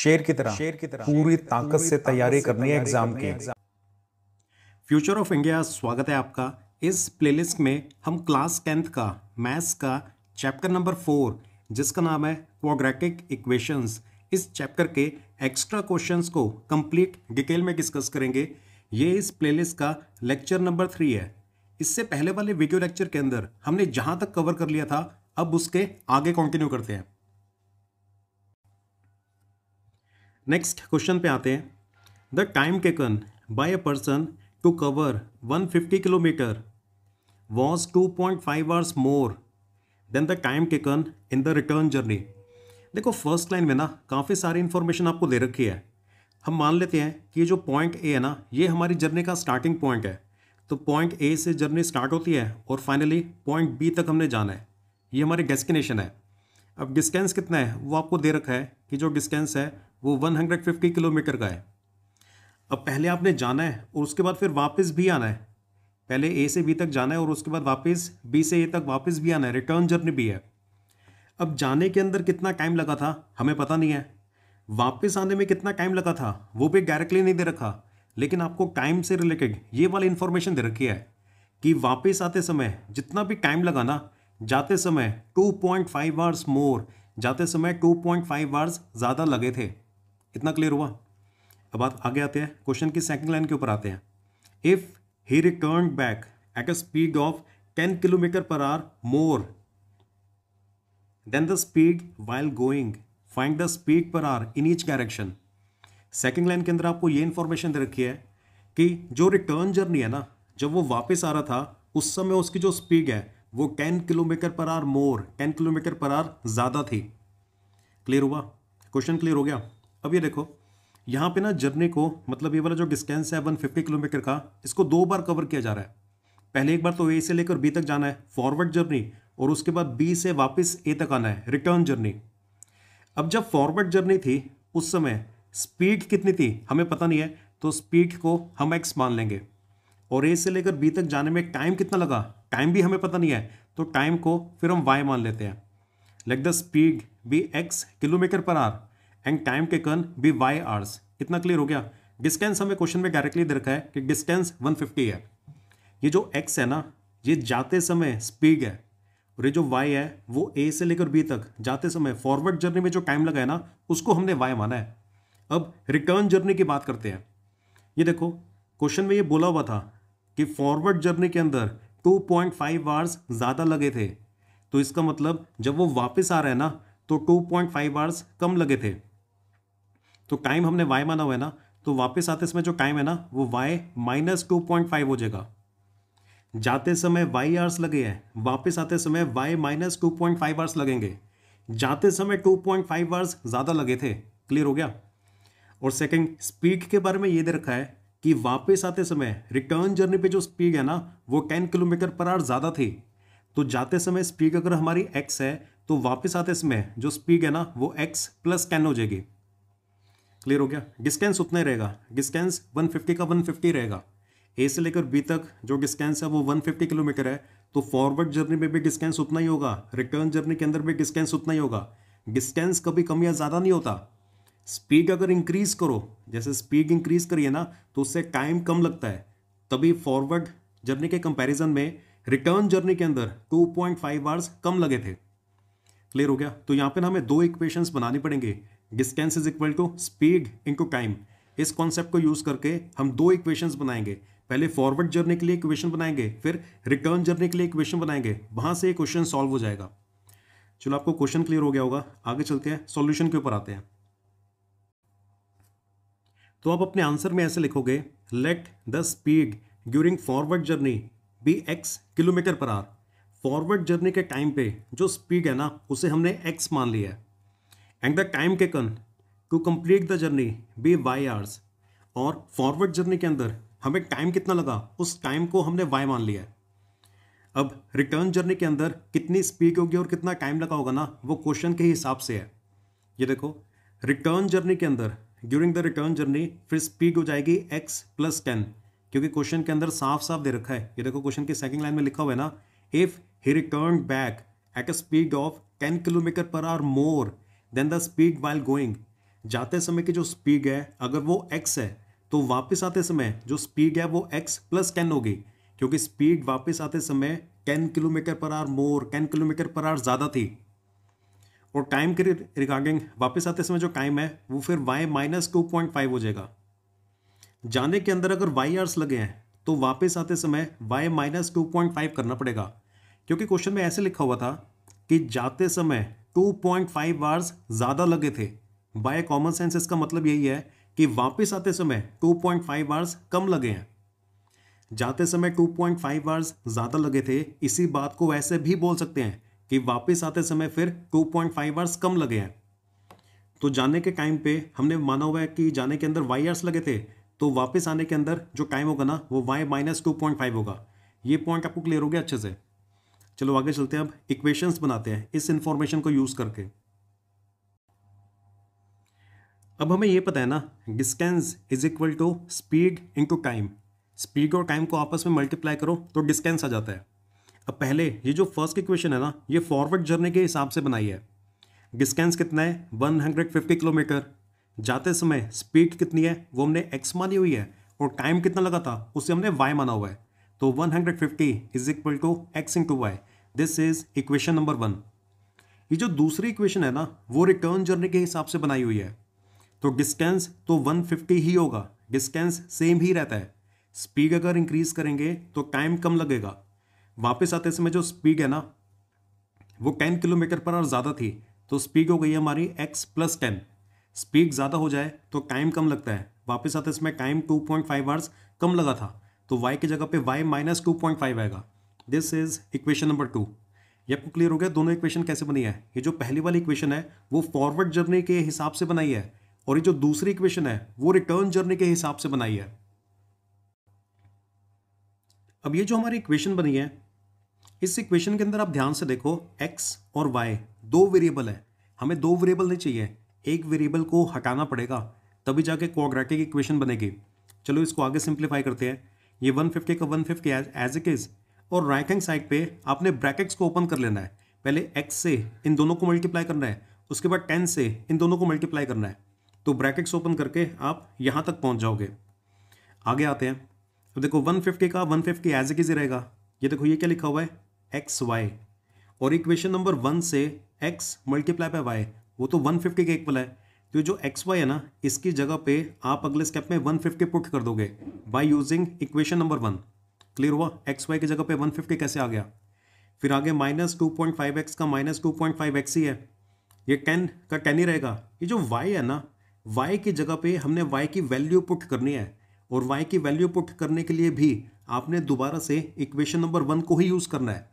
शेर की तरह शेर की तरह पूरी ताकत से तैयारी करनी है एग्जाम की फ्यूचर ऑफ इंडिया स्वागत है आपका इस प्लेलिस्ट में हम क्लास टेंथ का मैथ्स का चैप्टर नंबर फोर जिसका नाम है क्वाड्रेटिक इक्वेशंस इस चैप्टर के एक्स्ट्रा क्वेश्चंस को कंप्लीट डिटेल में डिस्कस करेंगे ये इस प्लेलिस्ट का लेक्चर नंबर थ्री है इससे पहले वाले वीडियो लेक्चर के अंदर हमने जहाँ तक कवर कर लिया था अब उसके आगे कंटिन्यू करते हैं नेक्स्ट क्वेश्चन पे आते हैं the time taken by a person to cover 150 kilometre was 2.5 point hours more than the time taken in the return journey देखो फर्स्ट लाइन में ना काफ़ी सारी इन्फॉर्मेशन आपको दे रखी है हम मान लेते हैं कि ये जो पॉइंट ए है ना ये हमारी जर्नी का स्टार्टिंग पॉइंट है तो पॉइंट ए से जर्नी स्टार्ट होती है और फाइनली पॉइंट बी तक हमने जाना है ये हमारी डेस्टिनेशन है अब डिस्टेंस कितना है वो आपको दे रखा है कि जो डिस्टेंस है वो 150 किलोमीटर का है अब पहले आपने जाना है और उसके बाद फिर वापस भी आना है पहले ए से बी तक जाना है और उसके बाद वापस बी से ए तक वापस भी आना है रिटर्न जर्नी भी है अब जाने के अंदर कितना टाइम लगा था हमें पता नहीं है वापस आने में कितना टाइम लगा था वो भी डायरेक्टली नहीं दे रखा लेकिन आपको टाइम से रिलेटेड ये वाली इन्फॉर्मेशन दे रखी है कि वापस आते समय जितना भी टाइम लगा ना जाते समय 2.5 पॉइंट आवर्स मोर जाते समय 2.5 पॉइंट आवर्स ज़्यादा लगे थे इतना क्लियर हुआ अब आप आगे आते हैं क्वेश्चन की सेकंड लाइन के ऊपर आते हैं if he return back at a speed of ten kilometre per hour more than the speed while going find the speed per hour in each direction second line के अंदर आपको ये information दे रखी है कि जो रिटर्न जर्नी है ना जब वो वापस आ रहा था उस समय उसकी जो स्पीड है वो ten kilometre per hour more ten kilometre per hour ज़्यादा थी क्लियर हुआ क्वेश्चन क्लियर हो गया अब ये देखो यहाँ पे ना जर्नी को मतलब ये वाला जो डिस्टेंस है 150 किलोमीटर का इसको दो बार कवर किया जा रहा है पहले एक बार तो ए से लेकर बी तक जाना है फॉरवर्ड जर्नी और उसके बाद बी से वापस ए तक आना है रिटर्न जर्नी अब जब फॉरवर्ड जर्नी थी उस समय स्पीड कितनी थी हमें पता नहीं है तो स्पीड को हम एक्स मान लेंगे और ए से लेकर बी तक जाने में टाइम कितना लगा टाइम भी हमें पता नहीं है तो टाइम को फिर हम वाई मान लेते हैं like the speed be x kilometre per hour and time taken be y hours इतना क्लियर हो गया डिस्टेंस हमें क्वेश्चन में डायरेक्टली दे रखा है कि डिस्टेंस 150 है ये जो एक्स है ना ये जाते समय स्पीड है और ये जो वाई है वो ए से लेकर बी तक जाते समय फॉरवर्ड जर्नी में जो टाइम लगा है ना उसको हमने वाई माना है अब रिटर्न जर्नी की बात करते हैं ये देखो क्वेश्चन में ये बोला हुआ था कि फॉरवर्ड जर्नी के अंदर 2.5 पॉइंट आवर्स ज़्यादा लगे थे तो इसका मतलब जब वो वापस आ रहे हैं ना तो 2.5 पॉइंट आवर्स कम लगे थे तो टाइम हमने वाई माना हुआ है ना तो वापस आते समय जो टाइम है ना वो y minus two point five हो जाएगा जाते समय वाई आवर्स लगे हैं वापस आते समय y minus two point five hours लगेंगे जाते समय टू पॉइंट फाइव आवर्स ज़्यादा लगे थे क्लियर हो गया और सेकेंड स्पीड के बारे में ये दे रखा है कि वापस आते समय रिटर्न जर्नी पे जो स्पीड है ना वो टेन किलोमीटर पर आवर ज़्यादा थी तो जाते समय स्पीड अगर हमारी एक्स है तो वापस आते समय जो स्पीड है ना वो एक्स प्लस टेन हो जाएगी क्लियर हो गया डिस्टेंस उतने रहेगा डिस्टेंस 150 का 150 रहेगा ए से लेकर बी तक जो डिस्टेंस है वो 150 किलोमीटर है तो फॉरवर्ड जर्नी में भी डिस्टेंस उतना ही होगा रिटर्न जर्नी के अंदर भी डिस्टेंस उतना ही होगा डिस्टेंस कभी कम या ज़्यादा नहीं होता स्पीड अगर इंक्रीज करो जैसे स्पीड इंक्रीज करिए ना तो उससे टाइम कम लगता है तभी फॉरवर्ड जर्नी के कंपेरिजन में रिटर्न जर्नी के अंदर टू पॉइंट आवर्स कम लगे थे क्लियर हो गया तो यहाँ पर ना हमें दो इक्वेशंस बनानी पड़ेंगे distance is equal to speed into time इस कॉन्सेप्ट को यूज करके हम दो इक्वेशंस बनाएंगे पहले फॉरवर्ड जर्नी के लिए इक्वेशन बनाएंगे फिर रिटर्न जर्नी के लिए इक्वेशन बनाएंगे वहां से क्वेश्चन सॉल्व हो जाएगा चलो आपको क्वेश्चन क्लियर हो गया होगा आगे चलते हैं सॉल्यूशन के ऊपर आते हैं तो आप अपने आंसर में ऐसे लिखोगे let the speed during forward journey be x kilometre per hour forward journey के टाइम पे जो स्पीड है ना उसे हमने एक्स मान लिया है and the time taken to complete the journey be y hours और फॉरवर्ड जर्नी के अंदर हमें टाइम कितना लगा उस टाइम को हमने वाई मान लिया है अब रिटर्न जर्नी के अंदर कितनी स्पीड होगी और कितना टाइम लगा होगा ना वो क्वेश्चन के हिसाब से है ये देखो रिटर्न जर्नी के अंदर ड्यूरिंग द रिटर्न जर्नी फिर स्पीड हो जाएगी एक्स प्लस टेन क्योंकि क्वेश्चन के अंदर साफ साफ दे रखा है ये देखो क्वेश्चन की सेकंड लाइन में लिखा हुआ है ना if he return back at a speed of ten kilometre per hour more than the speed while going जाते समय की जो स्पीड है अगर वो एक्स है तो वापस आते समय जो स्पीड है वो एक्स प्लस टेन होगी क्योंकि स्पीड वापस आते समय ten kilometre per hour more ten kilometre per hour ज़्यादा थी और टाइम के रिगार्डिंग वापस आते समय जो टाइम है वो फिर y minus two point five हो जाएगा जाने के अंदर अगर वाई आर्स लगे हैं तो वापस आते समय y minus two point five करना पड़ेगा क्योंकि क्वेश्चन में ऐसे लिखा हुआ था कि जाते समय 2.5 आवर्स ज़्यादा लगे थे बाय कॉमन सेंस इसका मतलब यही है कि वापस आते समय 2.5 आवर्स कम लगे हैं जाते समय 2.5 आवर्स ज़्यादा लगे थे इसी बात को ऐसे भी बोल सकते हैं कि वापस आते समय फिर 2.5 आवर्स कम लगे हैं तो जाने के टाइम पे हमने माना हुआ है कि जाने के अंदर वाई आर्स लगे थे तो वापस आने के अंदर जो टाइम होगा ना वो y minus two point five होगा ये पॉइंट आपको क्लियर हो गया अच्छे से चलो आगे चलते हैं अब इक्वेशंस बनाते हैं इस इंफॉर्मेशन को यूज़ करके अब हमें यह पता है ना distance is equal to speed into time speed और टाइम को आपस में मल्टीप्लाई करो तो डिस्टेंस आ जाता है अब पहले ये जो फर्स्ट इक्वेशन है ना ये फॉरवर्ड जर्नी के हिसाब से बनाई है डिस्टेंस कितना है 150 किलोमीटर जाते समय स्पीड कितनी है वो हमने एक्स मानी हुई है और टाइम कितना लगा था उसे हमने वाई माना हुआ है तो 150 is equal to x into y this is equation number one ये जो दूसरी इक्वेशन है ना वो रिटर्न जर्नी के हिसाब से बनाई हुई है तो डिस्टेंस तो 150 ही होगा डिस्टेंस सेम ही रहता है स्पीड अगर इंक्रीज करेंगे तो टाइम कम लगेगा वापस आते समय जो स्पीड है ना वो टेन किलोमीटर पर आवर ज़्यादा थी तो स्पीड हो गई हमारी एक्स प्लस टेन स्पीड ज़्यादा हो जाए तो टाइम कम लगता है वापस आते समय time two point five hours कम लगा था तो y की जगह पे y minus two point five आएगा this is equation number two ये आपको क्लियर हो गया दोनों इक्वेशन कैसे बनी है ये जो पहली वाली इक्वेशन है वो फॉरवर्ड जर्नी के हिसाब से बनाई है और ये जो दूसरी इक्वेशन है वो रिटर्न जर्नी के हिसाब से बनाई है अब ये जो हमारी इक्वेशन बनी है इस इक्वेशन के अंदर आप ध्यान से देखो x और y दो वेरिएबल है हमें दो वेरिएबल नहीं चाहिए एक वेरिएबल को हटाना पड़ेगा तभी जाके क्वाग्रेटिक इक्वेशन बनेगी चलो इसको आगे सिंप्लीफाई करते हैं ये 150 का 150 फिफ्टी एज इट इज़ और राइट हैंड साइड पे आपने ब्रैकेट्स को ओपन कर लेना है पहले एक्स से इन दोनों को मल्टीप्लाई करना है उसके बाद टेन से इन दोनों को मल्टीप्लाई करना है तो ब्रैकेट्स ओपन करके आप यहाँ तक पहुँच जाओगे आगे आते हैं अब देखो 150 का 150 फिफ्टी एज इट इज़ रहेगा ये देखो ये क्या लिखा हुआ है एक्स वाई और इक्वेशन नंबर वन से एक्स मल्टीप्लाई बाय वाई वो तो वन फिफ्टी का इक्वल है तो जो एक्स वाई है ना इसकी जगह पे आप अगले स्टेप में 150 पुट कर दोगे by using equation number one clear हुआ एक्स वाई की जगह पे 150 कैसे आ गया फिर आगे minus two point five x का minus two point five x ही है ये टेन का टेन ही रहेगा ये जो वाई है ना वाई की जगह पर हमने वाई की वैल्यू पुट करनी है और वाई की वैल्यू पुट करने के लिए भी आपने दोबारा से इक्वेशन नंबर वन को ही यूज़ करना है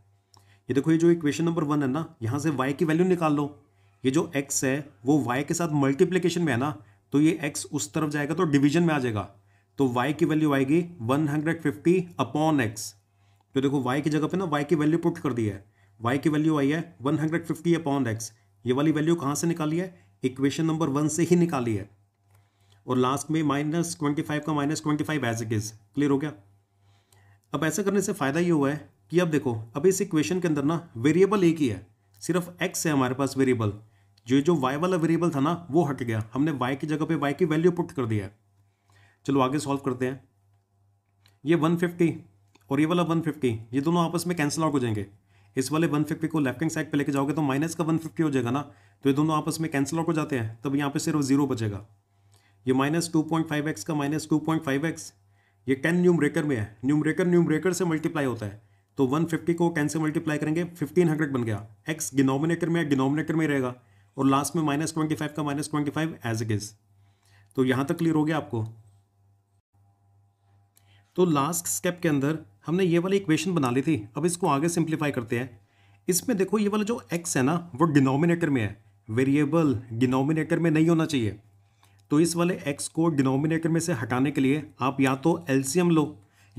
ये देखो ये जो इक्वेशन नंबर वन है ना यहाँ से वाई की वैल्यू निकाल लो ये जो एक्स है वो वाई के साथ मल्टीप्लीकेशन में है ना तो ये एक्स उस तरफ जाएगा तो डिवीजन में आ जाएगा तो वाई की वैल्यू आएगी 150 अपॉन एक्स तो देखो वाई की जगह पे ना वाई की वैल्यू पुट कर दी है वाई की वैल्यू आई है 150 अपॉन एक्स ये वाली वैल्यू कहाँ से निकाली है इक्वेशन नंबर वन से ही निकाली है और लास्ट में माइनस ट्वेंटी फाइव का minus twenty five as it is clear हो गया अब ऐसा करने से फ़ायदा ये हुआ है कि अब देखो अब इस इक्वेशन के अंदर ना वेरिएबल एक ही है सिर्फ एक्स है हमारे पास वेरिएबल ये जो y वाला वेरिएबल था ना वो हट गया हमने y की जगह पे y की वैल्यू पुट कर दिया है चलो आगे सॉल्व करते हैं ये 150 और ये वाला 150 ये दोनों आपस में कैंसिल आउट हो जाएंगे इस वाले 150 को लेफ्ट हैंड साइड पे लेके जाओगे तो माइनस का 150 हो जाएगा ना तो ये दोनों आपस में कैंसिल आउट हो जाते हैं तब यहाँ पे सिर्फ जीरो बचेगा ये minus two point five x का minus two point five x ये टेन ब्रेकर में है न्यू ब्रेकर से मल्टीप्लाई होता है तो 150 को कैंसिल मल्टीप्लाई करेंगे 1500 बन गया एक्स डिनोमिनेटर में डिनोमिनेटर में रहेगा और लास्ट में माइनस ट्वेंटी फाइव का minus twenty five as it is तो यहां तक क्लियर हो गया आपको तो लास्ट स्टेप के अंदर हमने ये वाली इक्वेशन बना ली थी अब इसको आगे सिंप्लीफाई करते हैं इसमें देखो ये वाला जो एक्स है ना वो डिनोमिनेटर में है वेरिएबल डिनोमिनेटर में नहीं होना चाहिए तो इस वाले एक्स को डिनोमिनेटर में से हटाने के लिए आप या तो एलसीएम लो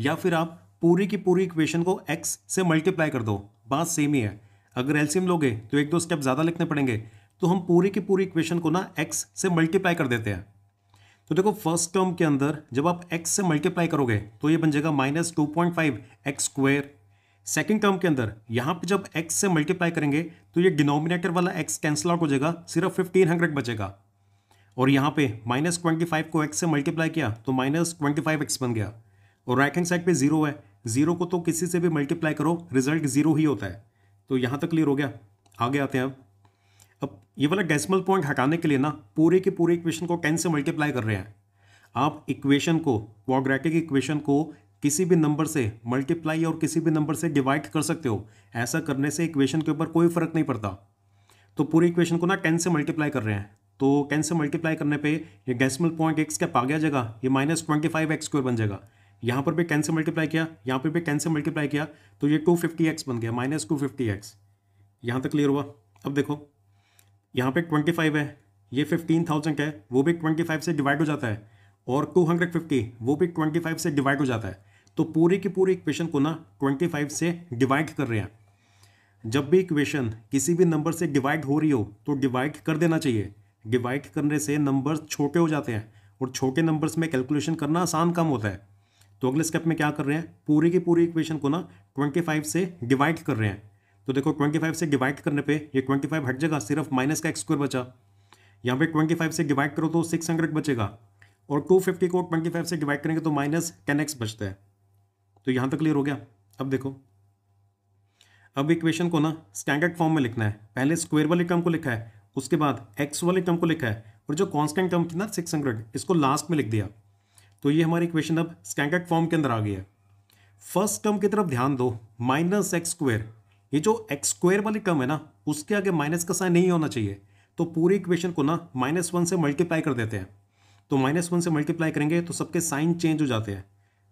या फिर आप पूरी की पूरी इक्वेशन को एक्स से मल्टीप्लाई कर दो बात सेम ही है अगर एलसीएम लोगे तो एक दो स्टेप ज़्यादा लिखने पड़ेंगे तो हम पूरी की पूरी इक्वेशन को ना एक्स से मल्टीप्लाई कर देते हैं तो देखो फर्स्ट टर्म के अंदर जब आप एक्स से मल्टीप्लाई करोगे तो ये बन जाएगा minus two point five x square second term के अंदर यहाँ पे जब x से मल्टीप्लाई करेंगे तो ये डिनोमिनेटर वाला x कैंसिल आउट हो जाएगा सिर्फ फिफ्टीन हंड्रेड बचेगा और यहाँ पे माइनस ट्वेंटी फाइव को x से मल्टीप्लाई किया तो माइनस ट्वेंटी फाइव एक्स बन गया और राइट हैंड साइड पे जीरो है जीरो को तो किसी से भी मल्टीप्लाई करो रिजल्ट जीरो ही होता है तो यहाँ तक क्लियर हो गया आगे आते हैं अब अब ये वाला डेसिमल पॉइंट हटाने के लिए ना पूरे के पूरे इक्वेशन को टेन से मल्टीप्लाई कर रहे हैं आप इक्वेशन को क्वाग्रेटिक इक्वेशन को किसी भी नंबर से मल्टीप्लाई और किसी भी नंबर से डिवाइड कर सकते हो ऐसा करने से इक्वेशन के ऊपर कोई फर्क नहीं पड़ता तो पूरे इक्वेशन को ना टेन से मल्टीप्लाई कर रहे हैं तो टेन से मल्टीप्लाई करने पर ये डेसिमल पॉइंट एक्स कैप आ गया जगह ये minus twenty five x square बन जाएगा यहाँ पर भी टेन से मल्टीप्लाई किया यहाँ पर भी टेन से मल्टीप्लाई किया तो ये टू फिफ्टी एक्स बन गया माइनस टू फिफ्टी एक्स यहाँ तक क्लियर हुआ अब देखो यहाँ पे 25 है ये 15,000 है वो भी 25 से डिवाइड हो जाता है और 250 वो भी 25 से डिवाइड हो जाता है तो पूरी की पूरी इक्वेशन को ना 25 से डिवाइड कर रहे हैं जब भी इक्वेशन किसी भी नंबर से डिवाइड हो रही हो तो डिवाइड कर देना चाहिए डिवाइड करने से नंबर्स छोटे हो जाते हैं और छोटे नंबर्स में कैलकुलेशन करना आसान काम होता है तो अगले स्टेप में क्या कर रहे हैं पूरी की पूरी इक्वेशन को ना 25 से डिवाइड कर रहे हैं तो देखो 25 से डिवाइड करने पे ये 25 हट जाएगा सिर्फ माइनस का एक्स स्क्वायर बचा यहाँ पे 25 से डिवाइड करो तो 600 बचेगा और 250 को 25 से डिवाइड करेंगे तो माइनस टेन एक्स बचता है तो यहाँ तक क्लियर हो गया अब देखो अब इक्वेशन को ना स्टैंडर्ड फॉर्म में लिखना है पहले स्क्वेयर वाले टर्म को लिखा है उसके बाद एक्स वाले टर्म को लिखा है और जो कॉन्स्टेंट टर्म थी ना सिक्स हंड्रेड इसको लास्ट में लिख दिया तो ये हमारी इक्वेशन अब स्टैंडर्ड फॉर्म के अंदर आ गई है फर्स्ट टर्म की तरफ ध्यान दो माइनस एक्स स्क्वायर ये जो एक्स स्क्वायर वाली कम है ना उसके आगे माइनस का साइन नहीं होना चाहिए तो पूरी इक्वेशन को ना माइनस वन से मल्टीप्लाई कर देते हैं तो माइनस वन से मल्टीप्लाई करेंगे तो सबके साइन चेंज हो जाते हैं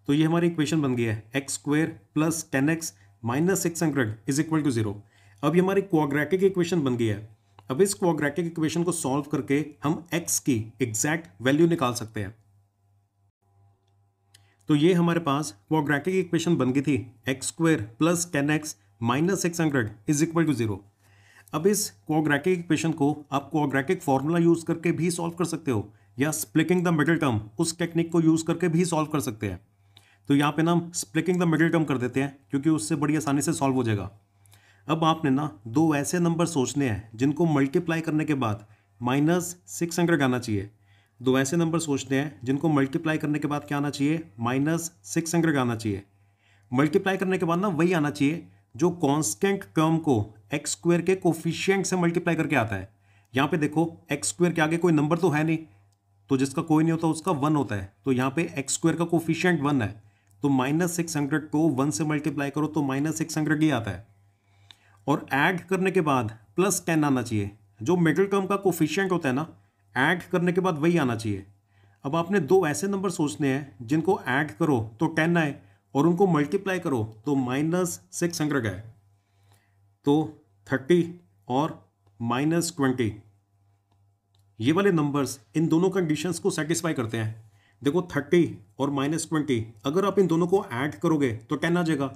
तो ये हमारी इक्वेशन बन गई है x square plus ten x minus six hundred is equal to zero अब ये हमारी क्वाग्रेटिक इक्वेशन बन गई है अब इस क्वाग्रेटिक इक्वेशन को सॉल्व करके हम एक्स की एग्जैक्ट वैल्यू निकाल सकते हैं तो ये हमारे पास क्वाग्रेटिक इक्वेशन बन गई थी x square plus ten x minus six hundred is equal to zero अब इस क्वाग्रैकिक इक्वेशन को आप क्वाग्रैकिक फॉर्मूला यूज करके भी सॉल्व कर सकते हो या स्प्लिकिंग द मिडिल टर्म उस टेक्निक को यूज करके भी सॉल्व कर सकते हैं तो यहाँ पे ना हम स्प्लिकिंग द मिडिल टर्म कर देते हैं क्योंकि उससे बड़ी आसानी से सॉल्व हो जाएगा अब आपने ना दो ऐसे नंबर सोचने हैं जिनको मल्टीप्लाई करने के बाद माइनस सिक्स हंड्रेड आना चाहिए दो ऐसे नंबर सोचने हैं जिनको मल्टीप्लाई करने के बाद क्या आना चाहिए माइनस सिक्स हंड्रेड आना चाहिए मल्टीप्लाई करने के बाद ना वही आना चाहिए जो कांस्टेंट टर्म को एक्स स्क्वेयर के कोफिशियंट से मल्टीप्लाई करके आता है यहाँ पे देखो एक्स स्क्वेयर के आगे कोई नंबर तो है नहीं तो जिसका कोई नहीं होता उसका वन होता है तो यहाँ पे एक्स स्क्वेयर का कोफिशियंट वन है तो माइनस सिक्स हंड्रेड को वन से मल्टीप्लाई करो तो माइनस सिक्स हंड्रेड ही आता है और ऐड करने के बाद प्लस टेन आना चाहिए जो मिडिल टर्म का कोफिशियंट होता है ना ऐड करने के बाद वही आना चाहिए अब आपने दो ऐसे नंबर सोचने हैं जिनको ऐड करो तो टेन आए और उनको मल्टीप्लाई करो तो माइनस सिक्स हंड्रेड है तो थर्टी और माइनस ट्वेंटी ये वाले नंबर्स इन दोनों कंडीशंस को सेटिस्फाई करते हैं देखो थर्टी और माइनस ट्वेंटी अगर आप इन दोनों को ऐड करोगे तो टेन आ जाएगा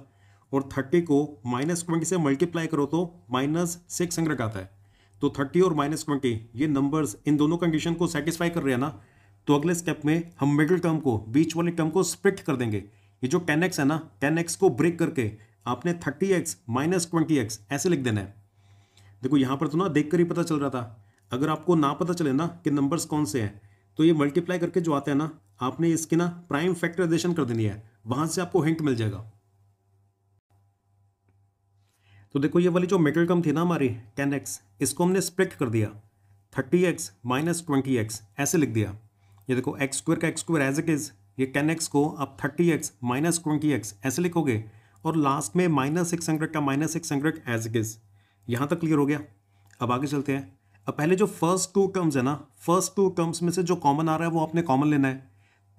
और थर्टी को माइनस ट्वेंटी से मल्टीप्लाई करो तो माइनस सिक्स हंड्रेड आता है तो थर्टी और माइनस ट्वेंटी ये नंबर्स इन दोनों कंडीशन को सेटिस्फाई कर रहे हैं ना तो अगले स्टेप में हम मिडिल टर्म को बीच वाले टर्म को स्प्रिट कर देंगे ये जो टेन एक्स है ना टेन एक्स को ब्रेक करके आपने thirty x minus twenty x ऐसे लिख देना है देखो यहाँ पर तो ना देख कर ही पता चल रहा था अगर आपको ना पता चले ना कि नंबर्स कौन से हैं तो ये मल्टीप्लाई करके जो आते हैं ना आपने इसकी ना प्राइम फैक्टराइजेशन कर देनी है वहां से आपको हिंट मिल जाएगा तो देखो ये वाली जो मेटल कम थी ना हमारी टेन एक्स इसको हमने स्प्लिट कर दिया thirty x minus twenty x ऐसे लिख दिया ये देखो एक्स स्क्वायर का x square as it is ये एक्स को आप thirty x minus twenty x ऐसे लिखोगे और लास्ट में माइनस सिक्स हंड्रेड का minus six hundred as it is यहाँ तक क्लियर हो गया अब आगे चलते हैं अब पहले जो फर्स्ट टू टर्म्स है ना फर्स्ट टू टर्म्स में से जो कॉमन आ रहा है वो आपने कॉमन लेना है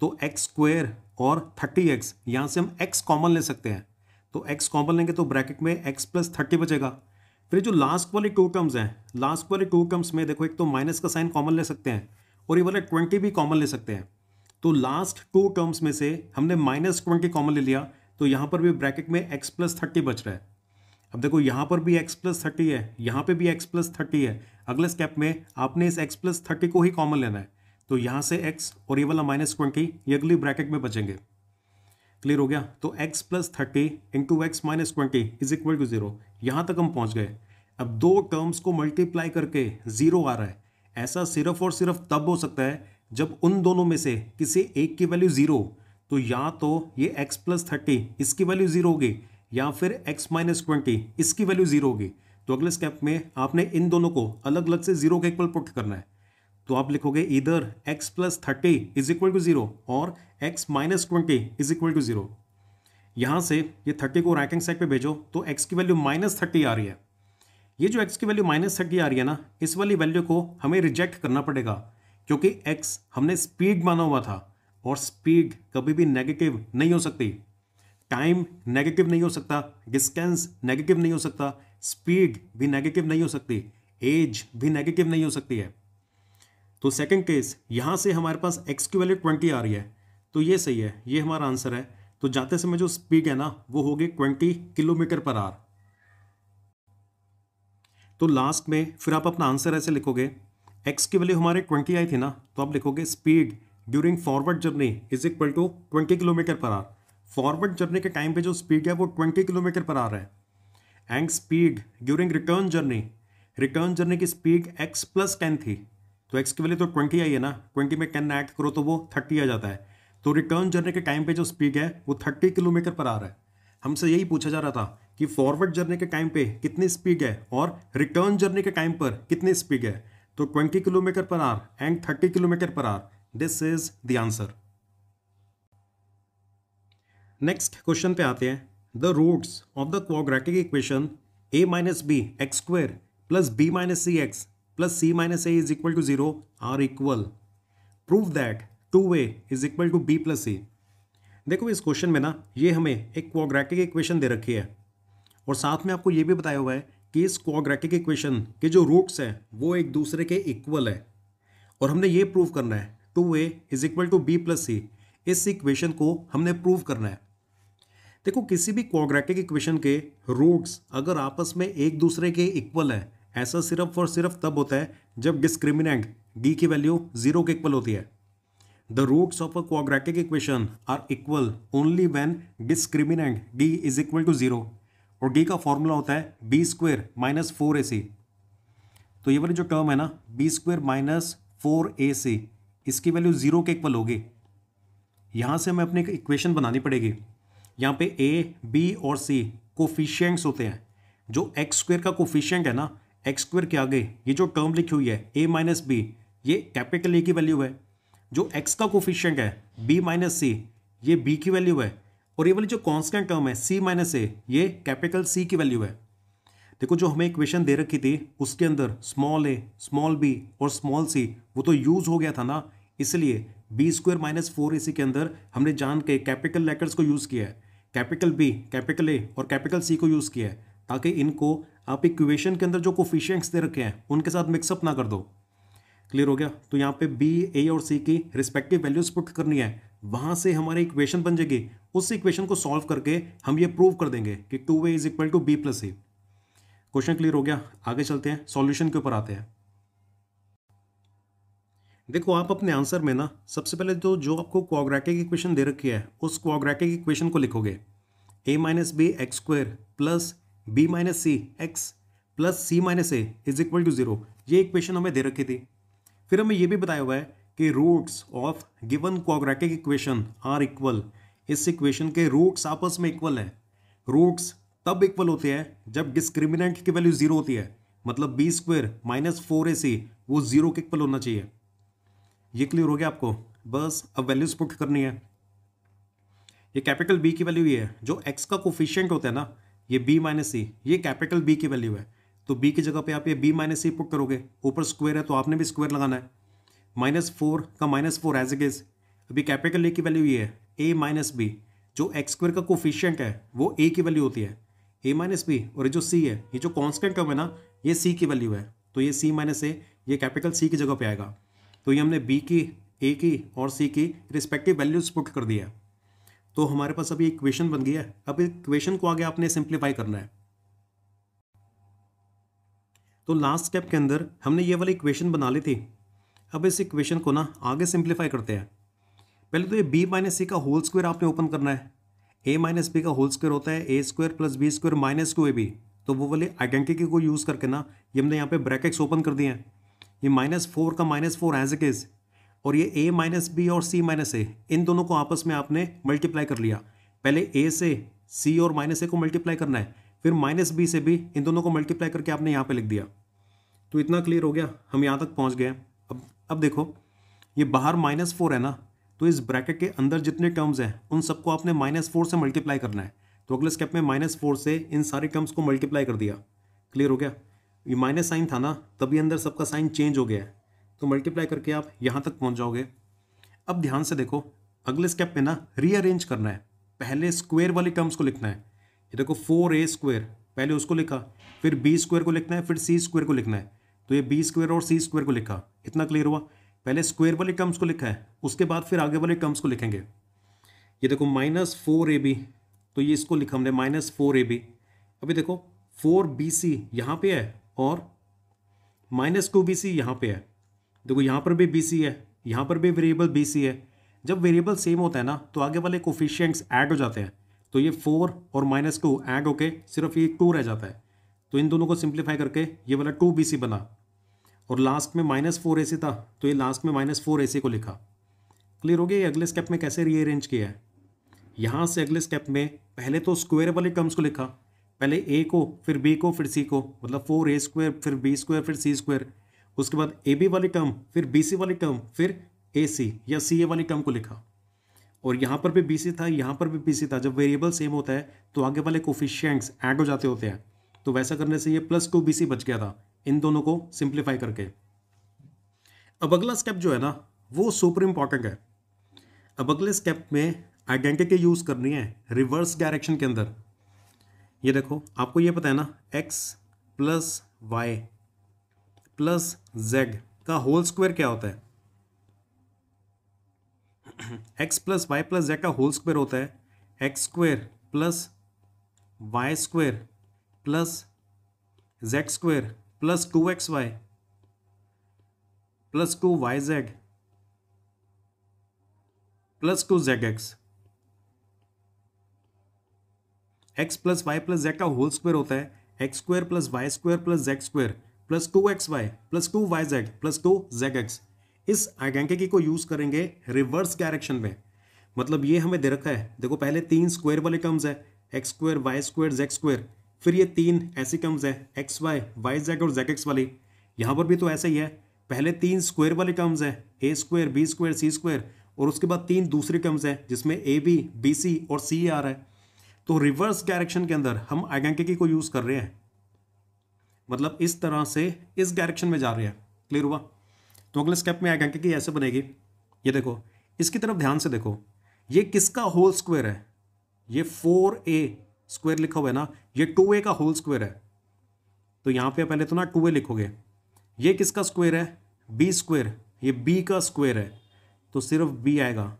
तो एक्स स्क्वेयर और थर्टी एक्स यहाँ से हम एक्स कॉमन ले सकते हैं तो एक्स कॉमन लेंगे तो ब्रैकेट में एक्स प्लस थर्टी बचेगा फिर जो लास्ट वाले टू टर्म्स हैं लास्ट वाले टू टर्म्स में देखो एक तो माइनस का साइन कॉमन ले सकते हैं और ये वाला ट्वेंटी भी कॉमन ले सकते हैं तो लास्ट टू टर्म्स में से हमने माइनस ट्वेंटी कॉमन ले लिया तो यहाँ पर भी ब्रैकेट में एक्स प्लस थर्टी बच रहा है अब देखो यहाँ पर भी एक्स प्लस थर्टी है यहाँ पे भी एक्स प्लस थर्टी है अगले स्टेप में आपने इस एक्स प्लस थर्टी को ही कॉमन लेना है तो यहाँ से एक्स और ये वाला माइनस ट्वेंटी ये अगली ब्रैकेट में बचेंगे क्लियर हो गया तो x plus thirty into x minus twenty is equal to zero यहाँ तक हम पहुँच गए अब दो टर्म्स को मल्टीप्लाई करके जीरो आ रहा है ऐसा सिर्फ और सिर्फ तब हो सकता है जब उन दोनों में से किसी एक की वैल्यू ज़ीरो तो या तो ये x प्लस थर्टी इसकी वैल्यू ज़ीरो होगी या फिर x माइनस ट्वेंटी इसकी वैल्यू ज़ीरो होगी तो अगले स्टेप में आपने इन दोनों को अलग अलग से ज़ीरो के इक्वल पुट करना है तो आप लिखोगे इधर x plus thirty is equal to zero और x minus twenty is equal to zero यहाँ से ये थर्टी को राइट हैंड साइड पे भेजो तो x की वैल्यू माइनस थर्टी आ रही है ये जो x की वैल्यू माइनस थर्टी आ रही है ना इस वाली वैल्यू को हमें रिजेक्ट करना पड़ेगा क्योंकि x हमने स्पीड माना हुआ था और स्पीड कभी भी नेगेटिव नहीं हो सकती टाइम नेगेटिव नहीं हो सकता डिस्टेंस नेगेटिव नहीं हो सकता स्पीड भी नेगेटिव नहीं हो सकती एज भी नेगेटिव नहीं हो सकती है तो सेकंड केस यहाँ से हमारे पास एक्स की वैल्यू ट्वेंटी आ रही है तो ये सही है ये हमारा आंसर है तो जाते समय जो स्पीड है ना वो होगी ट्वेंटी किलोमीटर पर आर तो लास्ट में फिर आप अपना आंसर ऐसे लिखोगे एक्स की वैल्यू हमारे ट्वेंटी आई थी ना तो आप लिखोगे speed during forward journey is equal to twenty kilometre per hour forward journey के टाइम पे जो स्पीड है वो ट्वेंटी किलोमीटर पर आ रहा है and speed during return journey return journey की स्पीड एक्स प्लस टेन थी तो एक्स की वैल्यू तो ट्वेंटी आई है ना ट्वेंटी में टेन ऐड करो तो वो थर्टी आ जाता है तो रिटर्न जर्नी के टाइम पे जो स्पीड है वो थर्टी किलोमीटर पर आ रहा है हमसे यही पूछा जा रहा था कि फॉरवर्ड जर्नी के टाइम पे कितनी स्पीड है और रिटर्न जर्नी के टाइम पर कितनी स्पीड है तो 20 kilometre per hour and 30 kilometre per hour this is the answer next question पे आते हैं the roots of the quadratic equation a minus b x square plus b minus c x plus c minus a is equal to zero are equal prove that two a is equal to b plus c देखो इस question में ना ये हमें एक क्वाग्रेटिक equation दे रखी है और साथ में आपको ये भी बताया हुआ है इस क्वाग्रेटिक इक्वेशन के जो रूट्स हैं वो एक दूसरे के इक्वल है और हमने ये प्रूव करना है two a is equal to b plus c इस इक्वेशन को हमने प्रूव करना है देखो किसी भी क्वाग्रेटिक इक्वेशन के रूट्स अगर आपस में एक दूसरे के इक्वल है ऐसा सिर्फ और सिर्फ तब होता है जब डिस्क्रिमिनेंट डी की वैल्यू जीरो के इक्वल होती है the roots of a quadratic equation are equal only when discriminant d is equal to zero और डी का फॉर्मूला होता है b square minus four a c तो ये वाली जो टर्म है ना b square minus four a c इसकी वैल्यू ज़ीरो के इक्वल होगी यहाँ से हमें अपनी एक इक्वेशन बनानी पड़ेगी यहाँ पे ए बी और सी कोफिशियंट्स होते हैं जो एक्स स्क्वेयर का कोफिशियंट है ना एक्स स्क्वेयर के आगे ये जो टर्म लिखी हुई है ए माइनस बी ये कैपिटल ए की वैल्यू है जो एक्स का कोफिशियंट है बी माइनस सी ये बी की वैल्यू है और ये वाली जो कांस्टेंट टर्म है सी माइनस ए ये कैपिटल सी की वैल्यू है देखो जो हमें इक्वेशन दे रखी थी उसके अंदर स्मॉल ए स्मॉल बी और स्मॉल सी वो तो यूज़ हो गया था ना इसलिए b square minus four a c के अंदर हमने जान के कैपिटल लेटर्स को यूज़ किया है कैपिटल बी कैपिटल ए और कैपिटल सी को यूज़ किया है ताकि इनको आप इक्वेशन के अंदर जो कोफिशियंट्स दे रखे हैं उनके साथ मिक्सअप ना कर दो क्लियर हो गया तो यहाँ पे बी ए और सी की रिस्पेक्टिव वैल्यूज पुट करनी है वहाँ से हमारी इक्वेशन बन जाएगी उस इक्वेशन को सॉल्व करके हम ये प्रूव कर देंगे कि two way is equal to b plus a question clear हो गया आगे चलते हैं सॉल्यूशन के ऊपर आते हैं देखो आप अपने आंसर में ना सबसे पहले तो जो आपको क्वाग्रैकिक इक्वेशन दे रखी है उस क्वाग्रैकिक इक्वेशन को लिखोगे a minus b x square plus b minus c x plus c minus a is equal to zero ये इक्वेशन हमें दे रखी थी फिर हमें ये भी बताया हुआ है कि roots of given quadratic equation are equal इस इक्वेशन के रूट्स आपस में इक्वल है रूट्स तब इक्वल होते हैं जब डिस्क्रिमिनेंट की वैल्यू जीरो होती है मतलब b square minus four a c वो जीरो के इक्वल होना चाहिए ये क्लियर हो गया आपको बस अब वैल्यूज पुट करनी है ये कैपिटल बी की वैल्यू ये है जो एक्स का कोफिशियंट होता है ना ये बी माइनस सी ये कैपिटल बी की वैल्यू है तो बी की जगह पे आप ये बी माइनस सी पुट करोगे ऊपर स्क्वायर है तो आपने भी स्क्वायर लगाना है माइनस फोर का minus four as it is अभी कैपिटल ए की वैल्यू ये है ए माइनस बी जो एक्स स्क्वेयर का कोफिशियंट है वो ए की वैल्यू होती है ए माइनस बी और ये जो सी है ये जो कॉन्स्टेंट टर्म है ना ये सी की वैल्यू है तो ये सी माइनस ए ये कैपिटल सी की जगह पे आएगा तो ये हमने बी की ए की और सी की रिस्पेक्टिव वैल्यूज पुट कर दिया तो हमारे पास अभी इक्वेशन बन गई है अब इक्वेशन को आगे आपने सिंप्लीफाई करना है तो लास्ट स्टेप के अंदर हमने ये वाली इक्वेशन बना ली थी अब इस इक्वेशन को ना आगे सिंप्लीफाई करते हैं पहले तो ये बी माइनस सी का होल स्क्वायर आपने ओपन करना है ए माइनस बी का होल स्क्वायर होता है a square plus b square minus two a b तो वो वाले आइडेंटिटी को यूज़ करके ना ये हमने यहाँ पे ब्रैकेट्स ओपन कर दिए हैं ये माइनस फोर का minus four as it is और ये ए माइनस बी और सी माइनस ए इन दोनों को आपस में आपने मल्टीप्लाई कर लिया पहले ए से सी और माइनस ए को मल्टीप्लाई करना है फिर माइनस बी से भी इन दोनों को मल्टीप्लाई करके आपने यहाँ पर लिख दिया तो इतना क्लियर हो गया हम यहाँ तक पहुँच गए अब अब देखो ये बाहर माइनस फोर है ना तो इस ब्रैकेट के अंदर जितने टर्म्स हैं उन सबको आपने माइनस फोर से मल्टीप्लाई करना है तो अगले स्टेप में माइनस फोर से इन सारे टर्म्स को मल्टीप्लाई कर दिया क्लियर हो गया ये माइनस साइन था ना तभी अंदर सबका साइन चेंज हो गया है तो मल्टीप्लाई करके आप यहाँ तक पहुँच जाओगे अब ध्यान से देखो अगले स्टेप में ना रीअरेंज करना है पहले स्क्वेयर वाली टर्म्स को लिखना है ये देखो फोर ए स्क्वेयर पहले उसको लिखा फिर बी स्क्वेयर को लिखना है फिर सी स्क्वेयर को लिखना है तो ये बी स्क्वेयर और सी स्क्वेयर को लिखा इतना क्लियर हुआ पहले स्क्वेयर वाले टर्म्स को लिखा है उसके बाद फिर आगे वाले टर्म्स को लिखेंगे ये देखो माइनस फोर ए बी तो ये इसको लिखा हमने माइनस फोर ए बी अभी देखो फोर बी सी यहाँ पे है और माइनस टू बी सी यहाँ पे है देखो यहाँ पर भी बी सी है यहाँ पर भी वेरिएबल बी सी है जब वेरिएबल सेम होता है ना तो आगे वाले कोफिशियंट्स ऐड हो जाते हैं तो ये फोर और माइनस टू ऐड होके सिर्फ ये टू रह जाता है तो इन दोनों को सिंप्लीफाई करके ये वाला टू बी सी बना और लास्ट में माइनस फोर ऐसे था तो ये लास्ट में माइनस फोर ऐसे को लिखा क्लियर हो गया ये अगले स्टेप में कैसे रीअरेंज किया है यहाँ से अगले स्टेप में पहले तो स्क्वायर वाले टर्म्स को लिखा पहले ए को फिर बी को फिर सी को मतलब फोर ए स्क्वायर फिर बी स्क्वायर फिर सी स्क्वायर उसके बाद ए बी वाली टर्म फिर बी सी वाली टर्म फिर ए सी या सी ए वाली टर्म को लिखा और यहाँ पर भी बी सी था यहाँ पर भी बी सी था जब वेरिएबल सेम होता है तो आगे वाले कोफिशियंट्स ऐड हो जाते होते हैं तो वैसा करने से ये प्लस टू बी सी बच गया था इन दोनों को सिंप्लीफाई करके अब अगला स्टेप जो है ना वो सुपर इंपॉर्टेंट है अब अगले स्टेप में आइडेंटिटी यूज़ करनी है रिवर्स डायरेक्शन के अंदर ये देखो आपको ये पता है ना x plus y plus z का होल स्क्वायर क्या होता है x plus y plus z का होल स्क्वायर होता है x square plus y square plus z square plus two x y plus two y z plus two z x x plus y plus z का whole square होता है x square plus y square plus z square plus two x y plus two y z plus two z x इस identity को use करेंगे reverse direction में मतलब ये हमें दे रखा है देखो पहले तीन स्क्वायर वाले टर्म्स है x square y square z square फिर ये तीन ऐसी टर्म्स है एक्स वाई वाई जेड और जेड एक्स वाली यहाँ पर भी तो ऐसा ही है पहले तीन स्क्वायर वाले टर्म्स हैं a square b square c square और उसके बाद तीन दूसरे टर्म्स हैं जिसमें ए बी बी सी और सी आ रहा है तो रिवर्स डायरेक्शन के अंदर हम आइडेंटिटी को यूज़ कर रहे हैं मतलब इस तरह से इस डायरेक्शन में जा रहे हैं क्लियर हुआ तो अगले स्टेप में आइडेंटिटी ऐसे बनेगी ये देखो इसकी तरफ ध्यान से देखो ये किसका होल स्क्वायर है ये फोर ए स्क्वायर लिखा हुआ है ना ये टू ए का होल स्क्वायर है तो यहाँ पे पहले तो ना टू ए लिखोगे ये किसका स्क्वायर है बी स्क्वायर ये बी का स्क्वायर है तो सिर्फ बी आएगा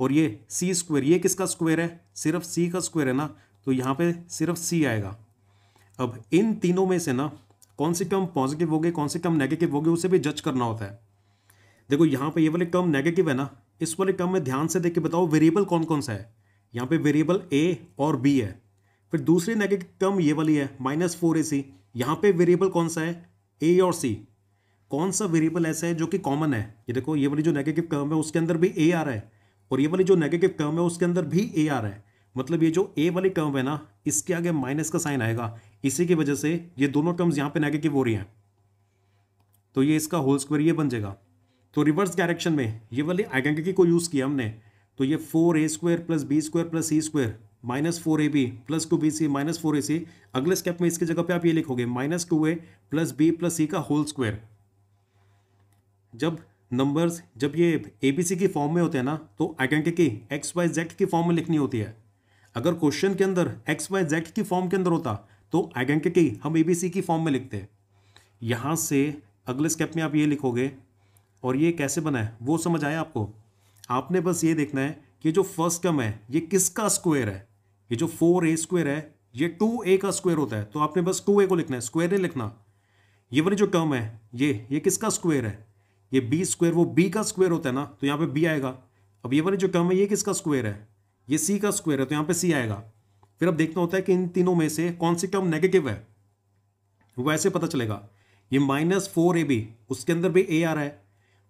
और ये सी स्क्वायर ये किसका स्क्वायर है सिर्फ सी का स्क्वायर है ना तो यहाँ पे सिर्फ सी आएगा अब इन तीनों में से ना कौन सी टर्म पॉजिटिव हो गए कौन सी टर्म नेगेटिव हो गए उसे भी जज करना होता है देखो यहाँ पे ये वाले टर्म नेगेटिव है ना इस वाले टर्म में ध्यान से देख के बताओ वेरिएबल कौन कौन सा है यहाँ पे वेरिएबल ए और बी है फिर दूसरी नेगेटिव टर्म ये वाली है माइनस फोर ए सी यहाँ पर वेरिएबल कौन सा है ए और सी कौन सा वेरिएबल ऐसा है जो कि कॉमन है ये देखो ये वाली जो नेगेटिव टर्म है उसके अंदर भी ए आ रहा है और ये वाली जो नेगेटिव टर्म है उसके अंदर भी ए आ रहा है मतलब ये जो ए वाली टर्म है ना इसके आगे माइनस का साइन आएगा इसी की वजह से ये दोनों टर्म्स यहाँ पर नेगेटिव हो रही हैं तो ये इसका होल स्क्वायर ये बन जाएगा तो रिवर्स डायरेक्शन में ये वाली आइडेंटिटी को यूज़ किया हमने तो ये four A square plus b square plus c square minus four a b plus two b c minus four a c अगले स्टेप में इसकी जगह पे आप ये लिखोगे minus two a plus b plus c का होल स्क्वायर जब नंबर्स जब ये ए बी सी की फॉर्म में होते हैं ना तो आइडेंटिटी एक्स वाई जेड की फॉर्म में लिखनी होती है अगर क्वेश्चन के अंदर एक्स वाई जेड की फॉर्म के अंदर होता तो आइडेंटिटी हम ए बी सी की फॉर्म में लिखते हैं यहाँ से अगले स्टेप में आप ये लिखोगे और ये कैसे बना है वो समझ आया आपको आपने बस ये देखना है कि जो फर्स्ट टर्म है ये किसका स्क्वायर है ये जो फोर ए स्क्वेयर है ये टू ए का स्क्वायर होता है तो आपने बस टू ए को लिखना है स्क्वायर नहीं लिखना ये वाली जो टर्म है ये ये किसका स्क्वायर है ये बी स्क्वायर वो बी का स्क्वायर होता है ना तो यहाँ पे बी आएगा अब ये वाली जो टर्म है ये किसका स्क्वायर है ये सी का स्क्वायर है तो यहाँ पे सी आएगा फिर अब देखना होता है कि इन तीनों में से कौन सी टर्म नेगेटिव है वो ऐसे पता चलेगा ये माइनस फोर ए बी उसके अंदर भी ए आ रहा है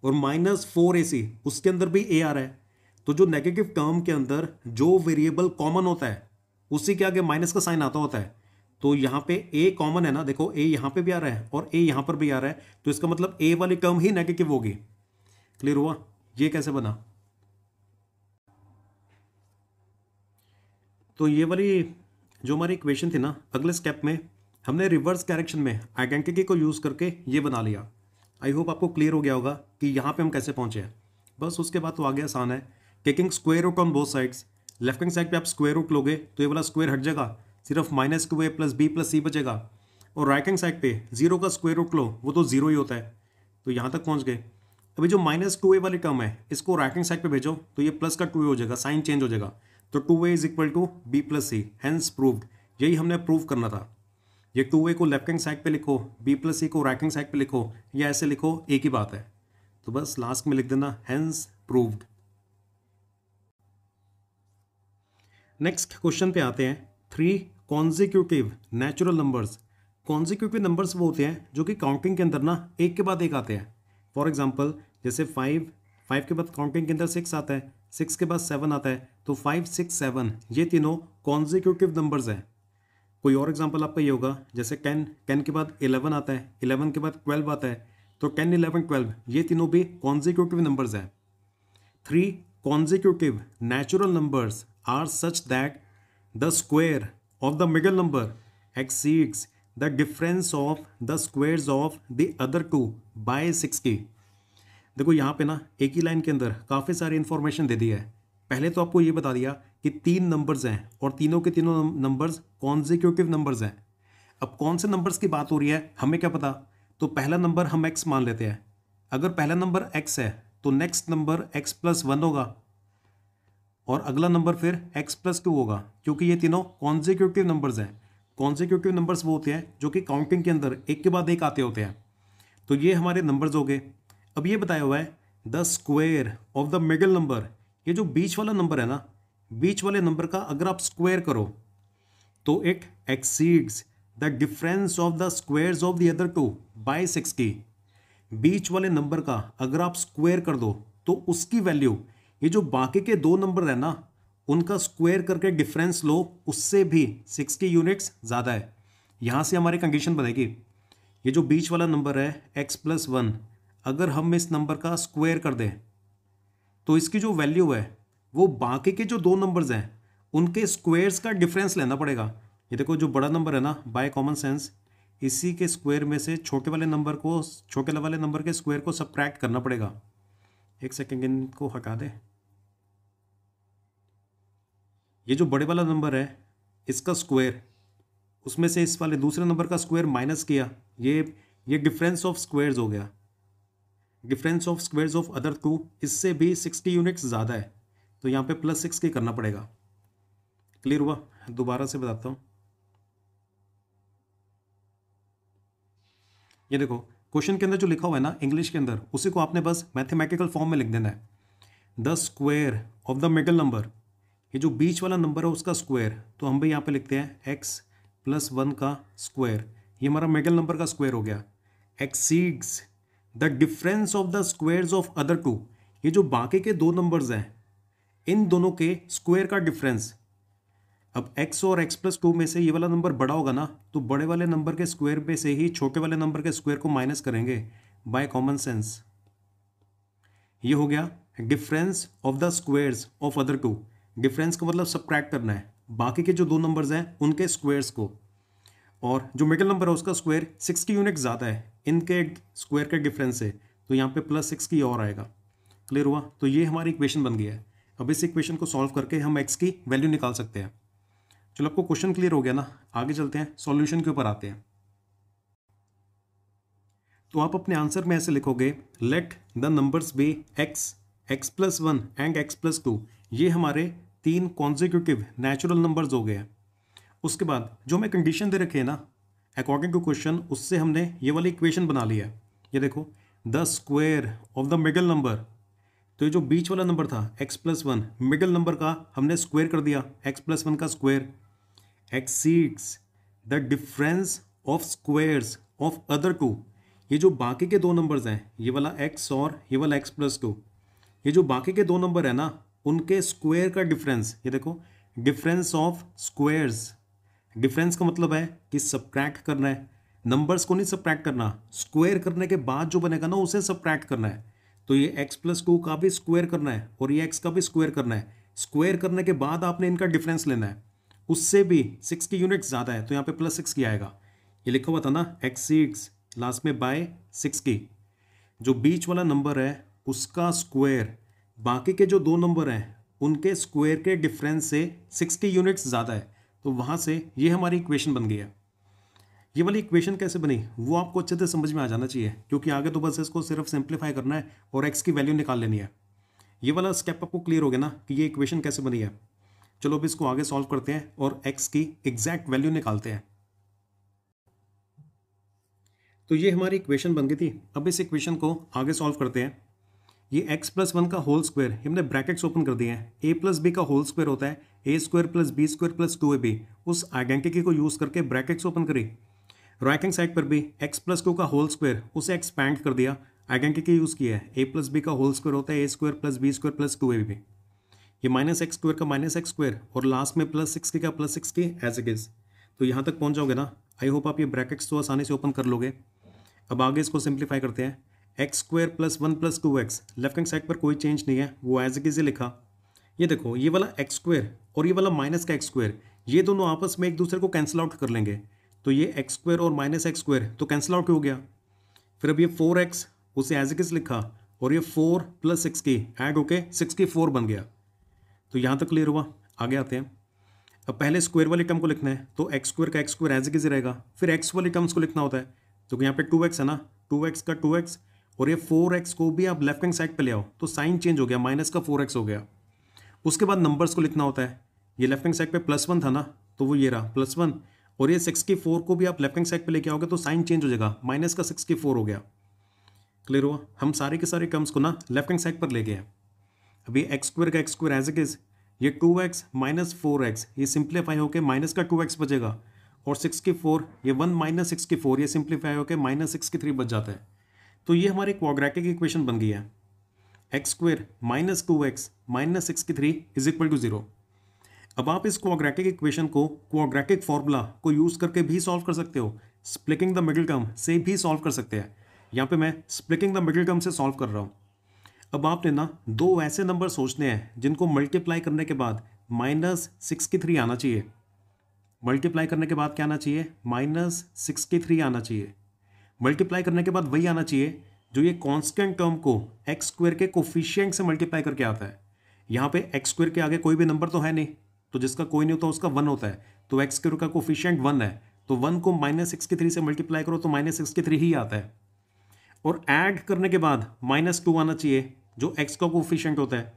और माइनस फोर ए सी उसके अंदर भी ए आ रहा है तो जो नेगेटिव टर्म के अंदर जो वेरिएबल कॉमन होता है उसी के आगे माइनस का साइन आता होता है तो यहाँ पे ए कॉमन है ना देखो ए यहाँ पे भी आ रहा है और ए यहाँ पर भी आ रहा है तो इसका मतलब ए वाली टर्म ही नेगेटिव होगी क्लियर हुआ ये कैसे बना तो ये वाली जो हमारी इक्वेशन थी ना अगले स्टेप में हमने रिवर्स डायरेक्शन में आइडेंटिटी को यूज़ करके ये बना लिया आई होप आपको क्लियर हो गया होगा कि यहाँ पे हम कैसे पहुंचे हैं बस उसके बाद तो आगे आसान है taking square root on both sides left hand side पे आप स्क्वेयर रूट लोगे तो ये वाला स्क्वेयर हट जाएगा सिर्फ माइनस के वे प्लस बी प्लस सी बचेगा और राइट हैंड साइड पे जीरो का स्क्वेयर रूट लो वो तो जीरो ही होता है तो यहाँ तक पहुँच गए अभी जो माइनस टू ए वाली टर्म है इसको राइट हैंड साइड पे भेजो तो ये प्लस का टू ए हो जाएगा साइन चेंज हो जाएगा तो two a is equal to b plus c hence proved यही हमने प्रूव करना था ये टू ए को लेफ्ट हैंड साइड पे लिखो बी प्लस सी को राइट हैंड साइड पे लिखो या ऐसे लिखो एक ही बात है तो बस लास्ट में लिख देना हैंस प्रूव्ड नेक्स्ट क्वेश्चन पे आते हैं three consecutive natural numbers consecutive numbers वो होते हैं जो कि काउंटिंग के अंदर ना एक के बाद एक आते हैं फॉर एग्जाम्पल जैसे फाइव फाइव के बाद काउंटिंग के अंदर सिक्स आता है सिक्स के बाद सेवन आता है तो फाइव सिक्स सेवन ये तीनों कॉन्जिक्यूटिव नंबर्स हैं कोई और एग्जाम्पल आपका ये होगा जैसे टेन टेन के बाद इलेवन आता है इलेवन के बाद ट्वेल्व आता है तो टेन इलेवन ट्वेल्व ये तीनों भी कॉन्जिक्यूटिव नंबर्स हैं three consecutive natural numbers are such that the square of the middle number exceeds the difference of the squares of the other two by की देखो यहाँ पे ना एक ही लाइन के अंदर काफ़ी सारी इन्फॉर्मेशन दे दी है पहले तो आपको ये बता दिया कि तीन नंबर्स हैं और तीनों के तीनों नंबर्स कॉन्जिक्यूटिव नंबर्स हैं अब कौन से नंबर्स की बात हो रही है हमें क्या पता तो पहला नंबर हम एक्स मान लेते हैं अगर पहला नंबर एक्स है तो next number x plus one होगा और अगला नंबर फिर x प्लस टू होगा क्योंकि ये तीनों कॉन्जिक्यूटिव नंबर्स हैं कॉन्जिक्यूटिव नंबर्स वो होते हैं जो कि काउंटिंग के अंदर एक के बाद एक आते होते हैं तो ये हमारे नंबर्स हो गए अब ये बताया हुआ है the square of the middle number ये जो बीच वाला नंबर है ना बीच वाले नंबर का अगर आप स्क्वेयर करो तो it exceeds the difference of the square of the other two by sixty बीच वाले नंबर का अगर आप स्क्वेयर कर दो तो उसकी वैल्यू ये जो बाकी के दो नंबर है ना उनका स्क्वायर करके डिफरेंस लो उससे भी सिक्सटी यूनिट्स ज़्यादा है यहाँ से हमारी कंडीशन बनेगी ये जो बीच वाला नंबर है एक्स प्लस वन अगर हम इस नंबर का स्क्वायर कर दें तो इसकी जो वैल्यू है वो बाकी के जो दो नंबर्स हैं उनके स्क्वेयर्स का डिफरेंस लेना पड़ेगा ये देखो जो बड़ा नंबर है ना बाय कॉमन सेंस इसी के स्क्वायर में से छोटे वाले नंबर को छोटे वाले नंबर के स्क्वायर को सब्ट्रैक्ट करना पड़ेगा एक सेकेंड इनको हटा दें ये जो बड़े वाला नंबर है इसका स्क्वायर उसमें से इस वाले दूसरे नंबर का स्क्वायर माइनस किया ये ये डिफरेंस ऑफ स्क्वायर्स हो गया difference of squares of other two इससे भी सिक्सटी यूनिट्स ज़्यादा है तो यहाँ पे प्लस सिक्स के करना पड़ेगा क्लियर हुआ दोबारा से बताता हूँ ये देखो क्वेश्चन के अंदर जो लिखा हुआ है ना इंग्लिश के अंदर उसी को आपने बस मैथमेटिकल फॉर्म में लिख देना है the square of the middle number ये जो बीच वाला नंबर है उसका स्क्वायर तो हम भाई यहाँ पे लिखते हैं एक्स प्लस वन का स्क्वायर ये हमारा मेगल नंबर का स्क्वायर हो गया exceeds the difference of the squares of other two ये जो बाकी के दो नंबर्स हैं इन दोनों के स्क्वायर का डिफरेंस अब x और x प्लस टू में से ये वाला नंबर बड़ा होगा ना तो बड़े वाले नंबर के स्क्वायर में से ही छोटे वाले नंबर के स्क्वायर को माइनस करेंगे बाय कॉमन सेंस ये हो गया difference of the squares of other two difference का मतलब सब्ट्रैक्ट करना है बाकी के जो दो नंबर्स हैं उनके स्क्वेयर्स को और जो मिडिल नंबर है उसका स्क्वायर सिक्स की यूनिट ज़्यादा है इनके स्क्वायर का डिफरेंस है तो यहाँ पे प्लस सिक्स की और आएगा क्लियर हुआ तो ये हमारी इक्वेशन बन गया है अब इस इक्वेशन को सॉल्व करके हम एक्स की वैल्यू निकाल सकते हैं चलो आपको क्वेश्चन क्लियर हो गया ना आगे चलते हैं सॉल्यूशन के ऊपर आते हैं तो आप अपने आंसर में ऐसे लिखोगे let the numbers be x x plus one and x plus two ये हमारे तीन कॉन्जिक्यूटिव नेचुरल नंबर्स हो गए हैं उसके बाद जो हमें कंडीशन दे रखे है ना अकॉर्डिंग टू क्वेश्चन उससे हमने ये वाली इक्वेशन बना लिया है ये देखो the square of the middle number तो ये जो बीच वाला नंबर था x plus one middle number का हमने स्क्वेयर कर दिया x प्लस वन का square exceeds the difference of squares of other two ये जो बाकी के दो नंबर्स हैं ये वाला x और ये वाला x प्लस टू ये जो बाकी के दो नंबर है ना उनके स्क्वायर का डिफरेंस ये देखो डिफरेंस ऑफ स्क्वायर्स डिफरेंस का मतलब है कि सब्ट्रैक्ट करना है नंबर्स को नहीं सब्ट्रैक्ट करना स्क्वायर करने के बाद जो बनेगा ना उसे सब्ट्रैक्ट करना है तो ये एक्स प्लस टू का भी स्क्वायर करना है और ये एक्स का भी स्क्वायर करना है स्क्वायर करने के बाद आपने इनका डिफरेंस लेना है उससे भी सिक्स की यूनिट ज़्यादा है तो यहाँ पे प्लस सिक्स किया आएगा ये लिखा हुआ था ना एक्स सिक्स लास्ट में बाय सिक्स की जो बीच वाला नंबर है उसका स्क्वायर बाकी के जो दो नंबर हैं उनके स्क्वायर के डिफरेंस से 60 यूनिट्स ज़्यादा है तो वहाँ से ये हमारी इक्वेशन बन गई है ये वाली इक्वेशन कैसे बनी वो आपको अच्छे से समझ में आ जाना चाहिए क्योंकि आगे तो बस इसको सिर्फ सिंप्लीफाई करना है और एक्स की वैल्यू निकाल लेनी है ये वाला स्टेप आपको क्लियर हो गया ना कि ये इक्वेशन कैसे बनी है चलो अब इसको आगे सॉल्व करते हैं और एक्स की एग्जैक्ट वैल्यू निकालते हैं तो ये हमारी इक्वेशन बन गई थी अब इस इक्वेशन को आगे सॉल्व करते हैं ये x प्लस वन का होल स्क्वायर हमने ब्रैकेट्स ओपन कर दिए हैं ए प्लस बी का होल स्क्वायर होता है a square plus b square plus two a b उस आइडेंटिटी को यूज़ करके ब्रैकेट्स ओपन करी राइट हैंड साइड पर भी एक्स प्लस टू का होल स्क्वायर उसे एक्सपैंड कर दिया आइडेंटिटी यूज़ किया है ए प्लस बी का होल स्क्वायर होता है a square plus b square plus two a b ये माइनस एक्स स्क्वायर का माइनस एक्स स्क्वायर और लास्ट में प्लस सिक्स के का प्लस सिक्स के एज इट इज़ तो यहाँ तक पहुँच जाओगे ना आई होप आप ये ब्रैकेट्स तो आसानी से ओपन कर लोगे अब आगे इसको सिंप्लीफाई करते हैं x square plus one plus two x left hand side पर कोई चेंज नहीं है वो एज इज लिखा ये देखो ये वाला एक्स स्क्वायर और ये वाला माइनस का एक्स स्क्वायर ये दोनों आपस में एक दूसरे को कैंसिल आउट कर लेंगे तो ये एक्स स्क्वायर और माइनस एक्स स्क्वायर तो कैंसिल आउट हो गया फिर अब ये फोर एक्स उसे एज इज लिखा और ये फोर प्लस सिक्स की एड होके सिक्स की फोर बन गया तो यहाँ तक क्लियर हुआ आगे आते हैं अब पहले स्क्वायर वाले टर्म को लिखना है तो एक्स स्क्वायर का एक्स स्क्वायर एज इज रहेगा फिर एक्स वाले टर्म्स को लिखना होता है तो यहाँ पे टू एक्स है ना टू एक्स का टू एक्स और ये फोर एक्स को भी आप लेफ्ट हैंड साइड पे ले आओ तो साइन चेंज हो गया माइनस का फोर एक्स हो गया उसके बाद नंबर्स को लिखना होता है ये लेफ्ट हैंड साइड पे प्लस वन था ना तो वो ये रहा प्लस वन और ये सिक्स की फोर को भी आप लेफ्ट हैंड साइड पे लेके आओगे तो साइन चेंज हो जाएगा माइनस का सिक्स की फोर हो गया क्लियर हुआ हम सारे के सारे टर्म्स को ना लेफ्ट हैंड साइड पर ले गए अभी एक्स स्क्वायर का x square as it is ये two x minus four x ये सिंप्लीफाई होकर माइनस का टू एक्स बचेगा और सिक्स की फोर ये वन माइनस सिक्स की फोर ये सिंप्लीफाई होकर माइनस सिक्स की थ्री बच जाता है तो ये हमारी क्वाग्रैकिक इक्वेशन बन गई है x square minus two x minus six की three is equal to zero अब आप इस क्वाग्रैकिक इक्वेशन को क्वाग्रैकिक फॉर्मूला को यूज़ करके भी सॉल्व कर सकते हो स्प्लिकिंग द मिडिल टर्म से भी सॉल्व कर सकते हैं यहाँ पे मैं स्प्लिकिंग द मिडिल टर्म से सॉल्व कर रहा हूँ अब आपने ना दो ऐसे नंबर सोचने हैं जिनको मल्टीप्लाई करने के बाद माइनस सिक्स की थ्री आना चाहिए मल्टीप्लाई करने के बाद क्या आना चाहिए माइनस सिक्स की थ्री आना चाहिए मल्टीप्लाई करने के बाद वही आना चाहिए जो ये कॉन्स्टेंट टर्म को एक्स स्क्वेयर के कोफिशियंट से मल्टीप्लाई करके आता है यहाँ पे एक्स स्क्वेयर के आगे कोई भी नंबर तो है नहीं तो जिसका कोई नहीं होता उसका वन होता है तो एक्स स्क्वेयर का कोफिशियंट वन है तो वन को माइनस सिक्स की थ्री से मल्टीप्लाई करो तो माइनस सिक्स की थ्री ही आता है और ऐड करने के बाद माइनस टू आना चाहिए जो एक्स का कोफिशियंट होता है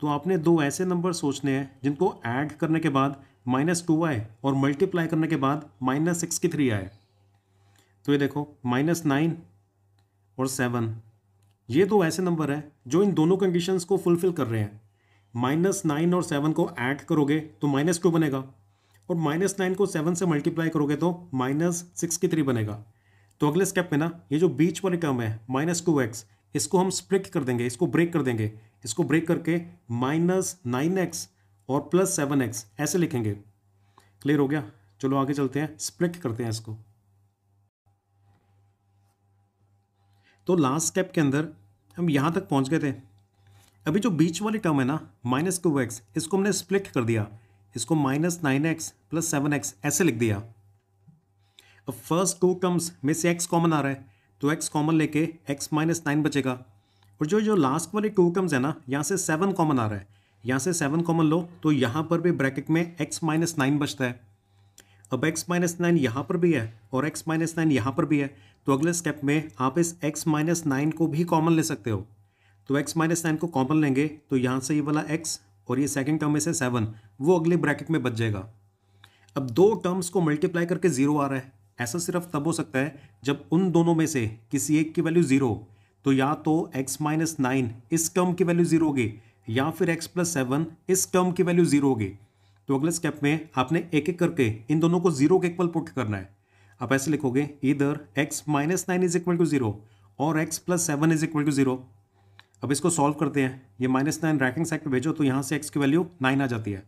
तो आपने दो ऐसे नंबर सोचने हैं जिनको ऐड करने के बाद माइनस टू आए और मल्टीप्लाई करने के बाद माइनस सिक्स की थ्री आए तो ये देखो माइनस नाइन और सेवन ये दो ऐसे नंबर हैं जो इन दोनों कंडीशंस को फुलफिल कर रहे हैं माइनस नाइन और सेवन को ऐड करोगे तो माइनस टू बनेगा और माइनस नाइन को सेवन से मल्टीप्लाई करोगे तो माइनस सिक्स की थ्री बनेगा तो अगले स्टेप में ना ये जो बीच वाली टर्म है माइनस टू एक्स इसको हम स्प्लिट कर देंगे इसको ब्रेक कर देंगे इसको ब्रेक करके माइनस नाइन एक्स और प्लस सेवन एक्स ऐसे लिखेंगे क्लियर हो गया चलो आगे चलते हैं स्प्लिट करते हैं इसको तो लास्ट स्टेप के अंदर हम यहाँ तक पहुँच गए थे अभी जो बीच वाली टर्म है ना माइनस टू एक्स इसको हमने स्प्लिट कर दिया इसको minus nine x plus seven x ऐसे लिख दिया अब फर्स्ट टू टर्म्स में से एक्स कॉमन आ रहा है तो एक्स कॉमन लेके एक्स माइनस नाइन बचेगा और जो जो लास्ट वाले टू टर्म्स है ना यहाँ से सेवन कॉमन आ रहा है यहाँ से सेवन कॉमन लो तो यहाँ पर भी ब्रैकेट में एक्स माइनस नाइन बचता है अब x माइनस नाइन यहाँ पर भी है और x माइनस नाइन यहाँ पर भी है तो अगले स्टेप में आप इस x माइनस नाइन को भी कॉमन ले सकते हो तो x माइनस नाइन को कॉमन लेंगे तो यहाँ से ये वाला x और ये सेकेंड टर्म में से सेवन वो अगले ब्रैकेट में बच जाएगा अब दो टर्म्स को मल्टीप्लाई करके ज़ीरो आ रहा है ऐसा सिर्फ तब हो सकता है जब उन दोनों में से किसी एक की वैल्यू ज़ीरो हो तो या तो x माइनस नाइन इस टर्म की वैल्यू ज़ीरो होगी या फिर x प्लस सेवन इस टर्म की वैल्यू ज़ीरो होगी तो अगले स्टेप में आपने एक एक करके इन दोनों को जीरो के इक्वल पुट करना है आप ऐसे लिखोगे इधर x minus nine is equal to zero और x plus seven is equal to zero अब इसको सॉल्व करते हैं ये माइनस नाइन रैकिंग साइड पर भेजो तो यहाँ से x की वैल्यू नाइन आ जाती है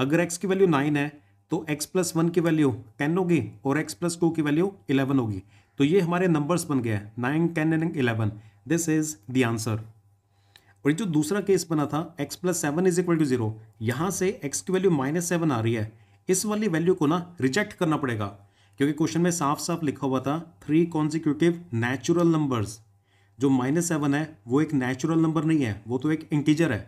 अगर x की वैल्यू नाइन है तो x प्लस वन की वैल्यू टेन होगी और x प्लस टू की वैल्यू इलेवन होगी तो ये हमारे नंबर्स बन गए हैं nine ten and eleven this is the answer और जो दूसरा केस बना था x plus seven is equal to zero यहाँ से x की वैल्यू माइनस सेवन आ रही है इस वाली वैल्यू को ना रिजेक्ट करना पड़ेगा क्योंकि क्वेश्चन में साफ साफ लिखा हुआ था थ्री कॉन्जिक्यूटिव नेचुरल नंबर्स जो माइनस सेवन है वो एक नेचुरल नंबर नहीं है वो तो एक इंटीजर है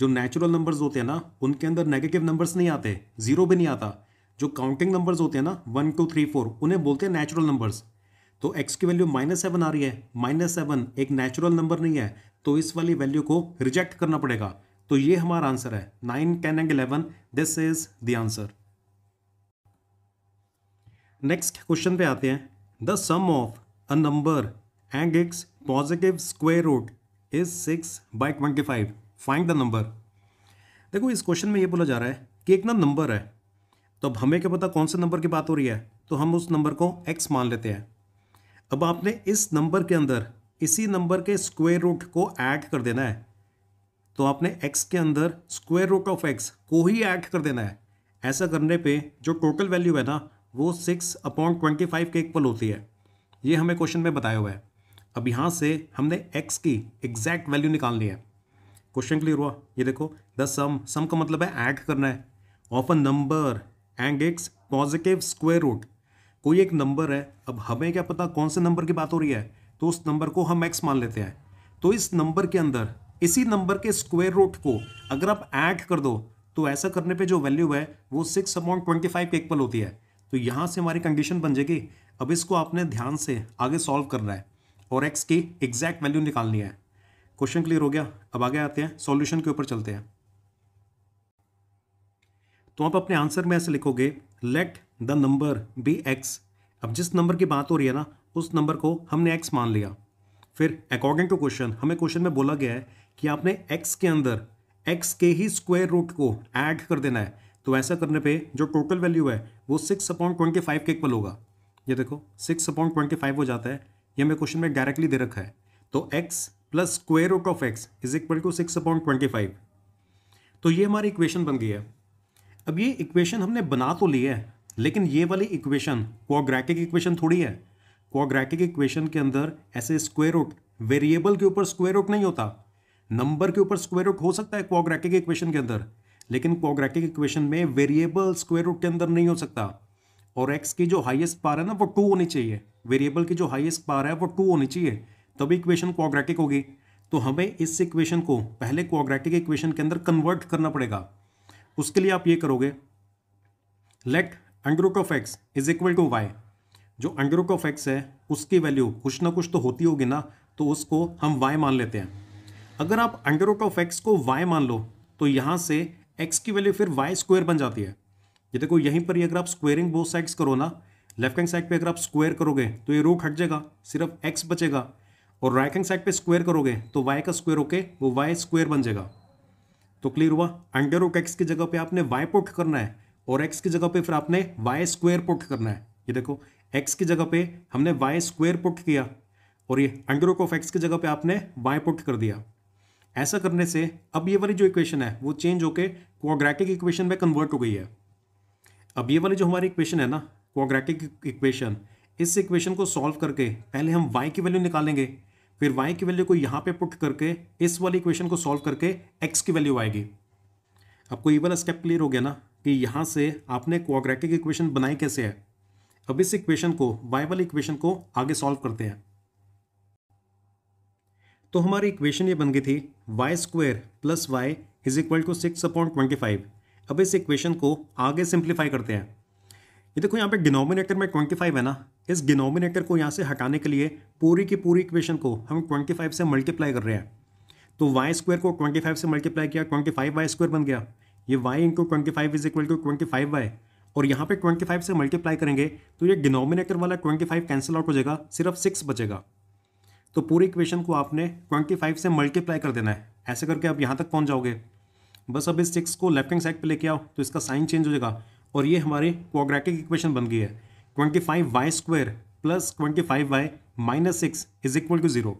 जो नेचुरल नंबर्स होते हैं ना उनके अंदर नेगेटिव नंबर्स नहीं आते जीरो भी नहीं आता जो काउंटिंग नंबर्स होते हैं ना वन टू थ्री फोर उन्हें बोलते हैं नेचुरल नंबर्स तो x की वैल्यू माइनस सेवन आ रही है माइनस सेवन एक नेचुरल नंबर नहीं है तो इस वाली वैल्यू को रिजेक्ट करना पड़ेगा तो ये हमारा आंसर है nine ten and eleven this is the answer next question पे आते हैं the sum of a number and its positive square root is six by twenty five find the number देखो इस क्वेश्चन में ये बोला जा रहा है कि एक ना नंबर है तो अब हमें क्या पता कौन से नंबर की बात हो रही है तो हम उस नंबर को एक्स मान लेते हैं अब आपने इस नंबर के अंदर इसी नंबर के स्क्वेयर रूट को ऐड कर देना है तो आपने एक्स के अंदर स्क्वेयर रूट ऑफ एक्स को ही ऐड कर देना है ऐसा करने पे जो टोटल वैल्यू है ना वो सिक्स अपॉन ट्वेंटी फाइव के इक्वल होती है ये हमें क्वेश्चन में बताया हुआ है अब यहाँ से हमने एक्स की एग्जैक्ट वैल्यू निकालनी है क्वेश्चन क्लियर हुआ ये देखो द सम सम का मतलब है ऐड करना है of a number and x positive square root कोई एक नंबर है अब हमें क्या पता कौन से नंबर की बात हो रही है तो उस नंबर को हम एक्स मान लेते हैं तो इस नंबर के अंदर इसी नंबर के स्क्वायर रूट को अगर आप ऐड कर दो तो ऐसा करने पे जो वैल्यू है वो सिक्स अमाउंट ट्वेंटी फाइव के इक्वल होती है तो यहाँ से हमारी कंडीशन बन जाएगी अब इसको आपने ध्यान से आगे सॉल्व करना है और एक्स की एग्जैक्ट वैल्यू निकालनी है क्वेश्चन क्लियर हो गया अब आगे आते हैं सॉल्यूशन के ऊपर चलते हैं तो आप अपने आंसर में ऐसे लिखोगे let the number be x अब जिस नंबर की बात हो रही है ना उस नंबर को हमने एक्स मान लिया फिर अकॉर्डिंग टू क्वेश्चन हमें क्वेश्चन में बोला गया है कि आपने एक्स के अंदर एक्स के ही स्क्वायर रूट को ऐड कर देना है तो ऐसा करने पे जो टोटल वैल्यू है वो सिक्स अपॉइंट ट्वेंटी फाइव के इक्वल होगा ये देखो सिक्स अपॉइंट ट्वेंटी फाइव हो जाता है ये हमें क्वेश्चन में डायरेक्टली दे रखा है तो x plus square root of x is equal to six upon twenty five तो ये हमारी इक्वेशन बन गई है अब ये इक्वेशन हमने बना तो ली है लेकिन ये वाली इक्वेशन क्वाड्रेटिक इक्वेशन थोड़ी है क्वाग्रेटिक इक्वेशन के अंदर ऐसे स्क्वेयर रूट वेरिएबल के ऊपर स्क्वेयर रूट नहीं होता नंबर के ऊपर स्क्वेयर रूट हो सकता है क्वाग्रेटिक इक्वेशन के अंदर लेकिन क्वाग्रेटिक इक्वेशन में वेरिएबल स्क्वेयर रूट के अंदर नहीं हो सकता और एक्स की जो हाइएस्ट पार है ना वो टू होनी चाहिए वेरिएबल की जो हाइएस्ट पार है वो टू होनी चाहिए तभी इक्वेशन क्वाग्रेटिक होगी तो हमें इस इक्वेशन को पहले क्वाग्रेटिक इक्वेशन के अंदर कन्वर्ट करना पड़ेगा उसके लिए आप ये करोगे let under root of x is equal to y जो अंडर रूट ऑफ एक्स है उसकी वैल्यू कुछ ना कुछ तो होती होगी ना तो उसको हम वाई मान लेते हैं अगर आप अंडर रूट ऑफ एक्स को वाई मान लो तो यहाँ से एक्स की वैल्यू फिर वाई स्क्वायर बन जाती है ये देखो यहीं पर ही अगर आप स्क्वेयरिंग बोथ साइड्स करो ना लेफ्ट हैंड साइड पर अगर आप स्क्वायर करोगे तो ये रूट हट जाएगा सिर्फ एक्स बचेगा और राइट हैंड साइड पर स्क्वायर करोगे तो वाई का स्क्वायर होके वो वाई स्क्वायर बन जाएगा तो क्लियर हुआ अंडर रूट एक्स की जगह पर आपने वाई पुट करना है और एक्स की जगह पर फिर आपने वाई स्क्वायर पुट करना है ये देखो एक्स की जगह पे हमने वाई स्क्वेयर पुट किया और ये अंडर रूट ऑफ एक्स की जगह पे आपने वाई पुट कर दिया ऐसा करने से अब ये वाली जो इक्वेशन है वो चेंज होकर क्वाग्रेटिक इक्वेशन में कन्वर्ट हो गई है अब ये वाली जो हमारी इक्वेशन है ना क्वाग्रेटिक इक्वेशन इस इक्वेशन को सॉल्व करके पहले हम वाई की वैल्यू निकालेंगे फिर वाई की वैल्यू को यहाँ पे पुट करके इस वाली इक्वेशन को सॉल्व करके एक्स की वैल्यू आएगी आपको ये वाला स्टेप क्लियर हो गया ना कि यहाँ से आपने क्वाग्रेटिक इक्वेशन बनाई कैसे है अब इस इक्वेशन को वाई वाली इक्वेशन को आगे सॉल्व करते हैं तो हमारी इक्वेशन ये बन गई थी y square plus y is equal to six upon twenty five अब इस इक्वेशन को आगे सिंप्लीफाई करते हैं ये देखो यहाँ पे डिनोमिनेटर में ट्वेंटी फाइव है ना इस डिनोमिनेटर को यहाँ से हटाने के लिए पूरी की पूरी इक्वेशन को हम ट्वेंटी फाइव से मल्टीप्लाई कर रहे हैं तो वाई स्क्वेयर को ट्वेंटी फाइव से मल्टीप्लाई किया ट्वेंटी फाइव वाई स्क्वेयर बन गया ये y into twenty five is equal to twenty five y और यहाँ पे 25 से मल्टीप्लाई करेंगे तो ये डिनोमिनेटर वाला 25 कैंसिल आउट हो जाएगा सिर्फ सिक्स बचेगा तो पूरी इक्वेशन को आपने 25 से मल्टीप्लाई कर देना है ऐसे करके आप यहाँ तक पहुँच जाओगे बस अब इस सिक्स को लेफ्ट हैंड साइड पर लेके आओ तो इसका साइन चेंज हो जाएगा और ये हमारी कोग्रेटिक इक्वेशन बन गई है twenty five y square plus twenty five y minus six is equal to zero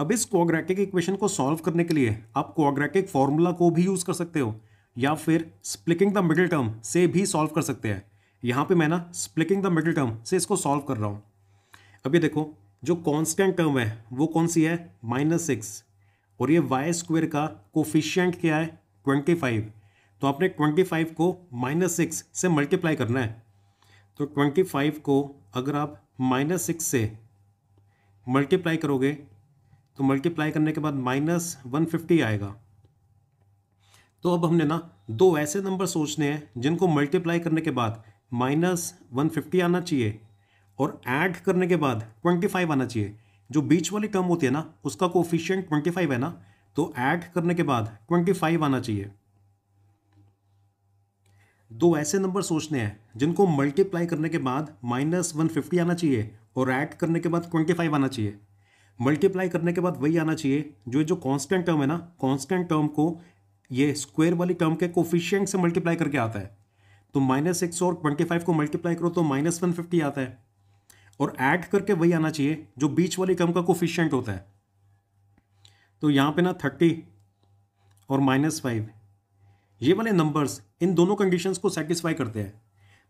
अब इस कोग्रेटिक इक्वेशन को सॉल्व करने के लिए आप कोग्रेटिक फार्मूला को भी यूज़ कर सकते हो या फिर स्प्लिकिंग द मिडिल टर्म से भी सॉल्व कर सकते हैं यहाँ पे मैं ना स्प्लिकिंग द मिडिल टर्म से इसको सॉल्व कर रहा हूँ अब ये देखो जो कांस्टेंट टर्म है वो कौन सी है माइनस सिक्स और ये वाई स्क्वेयर का कोफिशियंट क्या है ट्वेंटी फाइव तो आपने ट्वेंटी फाइव को माइनस सिक्स से मल्टीप्लाई करना है तो ट्वेंटी फाइव को अगर आप माइनस सिक्स से मल्टीप्लाई करोगे तो मल्टीप्लाई करने के बाद माइनस वन फिफ्टी आएगा तो अब हमने ना दो ऐसे नंबर सोचने हैं जिनको मल्टीप्लाई करने के बाद माइनस वन फिफ्टी आना चाहिए और ऐड करने के बाद ट्वेंटी फाइव आना चाहिए जो बीच वाली टर्म होती है ना उसका कोफिशियंट ट्वेंटी फाइव है ना तो ऐड करने के बाद ट्वेंटी फाइव आना चाहिए दो ऐसे नंबर सोचने हैं जिनको मल्टीप्लाई करने के बाद माइनस वन फिफ्टी आना चाहिए और ऐड करने के बाद ट्वेंटी फाइव आना चाहिए मल्टीप्लाई करने के बाद वही आना चाहिए जो जो कांस्टेंट टर्म है ना कांस्टेंट टर्म को ये स्क्वायर वाली टर्म के कोफिशियंट से मल्टीप्लाई करके आता है तो माइनस सौ और ट्वेंटी फाइव को मल्टीप्लाई करो तो माइनस वन फिफ्टी आता है और ऐड करके वही आना चाहिए जो बीच वाली टर्म का कोफिशियंट होता है तो यहाँ पे ना थर्टी और माइनस फाइव ये वाले नंबर्स इन दोनों कंडीशंस को सेटिस्फाई करते हैं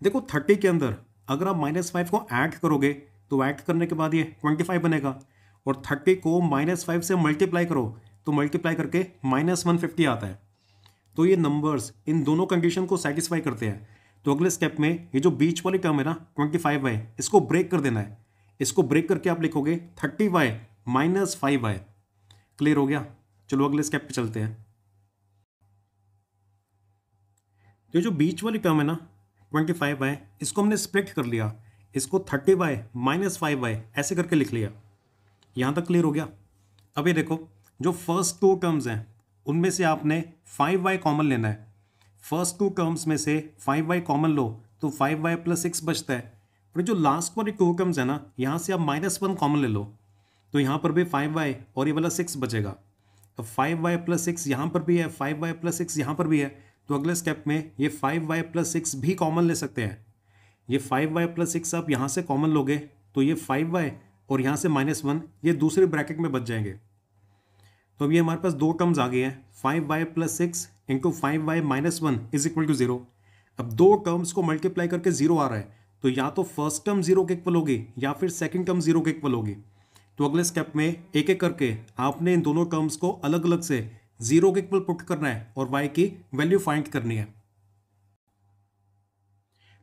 देखो थर्टी के अंदर अगर आप माइनस फाइव को ऐड करोगे तो ऐड करने के बाद ये ट्वेंटी फाइव बनेगा और थर्टी को माइनस फाइव से मल्टीप्लाई करो तो मल्टीप्लाई करके माइनस वन फिफ्टी आता है तो ये नंबर्स इन दोनों कंडीशन को सेटिस्फाई करते हैं तो अगले स्टेप में ये जो बीच वाली टर्म है ना ट्वेंटी फाइव वाई इसको ब्रेक कर देना है इसको ब्रेक करके आप लिखोगे thirty y minus five y clear हो गया चलो अगले स्टेप पे चलते हैं तो ये जो बीच वाली टर्म है ना ट्वेंटी फाइव वाई इसको हमने स्प्लिट कर लिया इसको thirty y minus five y ऐसे करके लिख लिया यहाँ तक क्लियर हो गया अब ये देखो जो फर्स्ट टू टर्म्स हैं उनमें से आपने फाइव वाई कॉमन लेना है फर्स्ट टू टर्म्स में से फाइव वाई कॉमन लो तो फाइव वाई प्लस सिक्स बचता है पर जो लास्ट वाले टू टर्म्स है ना यहाँ से आप माइनस वन कॉमन ले लो तो यहाँ पर भी फाइव वाई और ये वाला सिक्स बचेगा अब फाइव वाई प्लस सिक्स यहाँ पर भी है फाइव वाई प्लस सिक्स यहाँ पर भी है तो अगले स्टेप में ये फाइव वाई प्लस सिक्स भी कॉमन ले सकते हैं ये फाइव वाई प्लस सिक्स आप यहाँ से कॉमन लोगे तो ये फाइव वाई और यहाँ से माइनस वन ये दूसरे ब्रैकेट में बच जाएंगे तो अब ये हमारे पास दो टर्म्स आ गए हैं five y plus six into five y minus one is equal to zero अब दो टर्म्स को मल्टीप्लाई करके जीरो आ रहा है तो या तो फर्स्ट टर्म जीरो के इक्वल होगी या फिर सेकंड टर्म जीरो के इक्वल होगी तो अगले स्टेप में एक एक करके आपने इन दोनों टर्म्स को अलग अलग से जीरो के इक्वल पुट करना है और वाई की वैल्यू फाइंड करनी है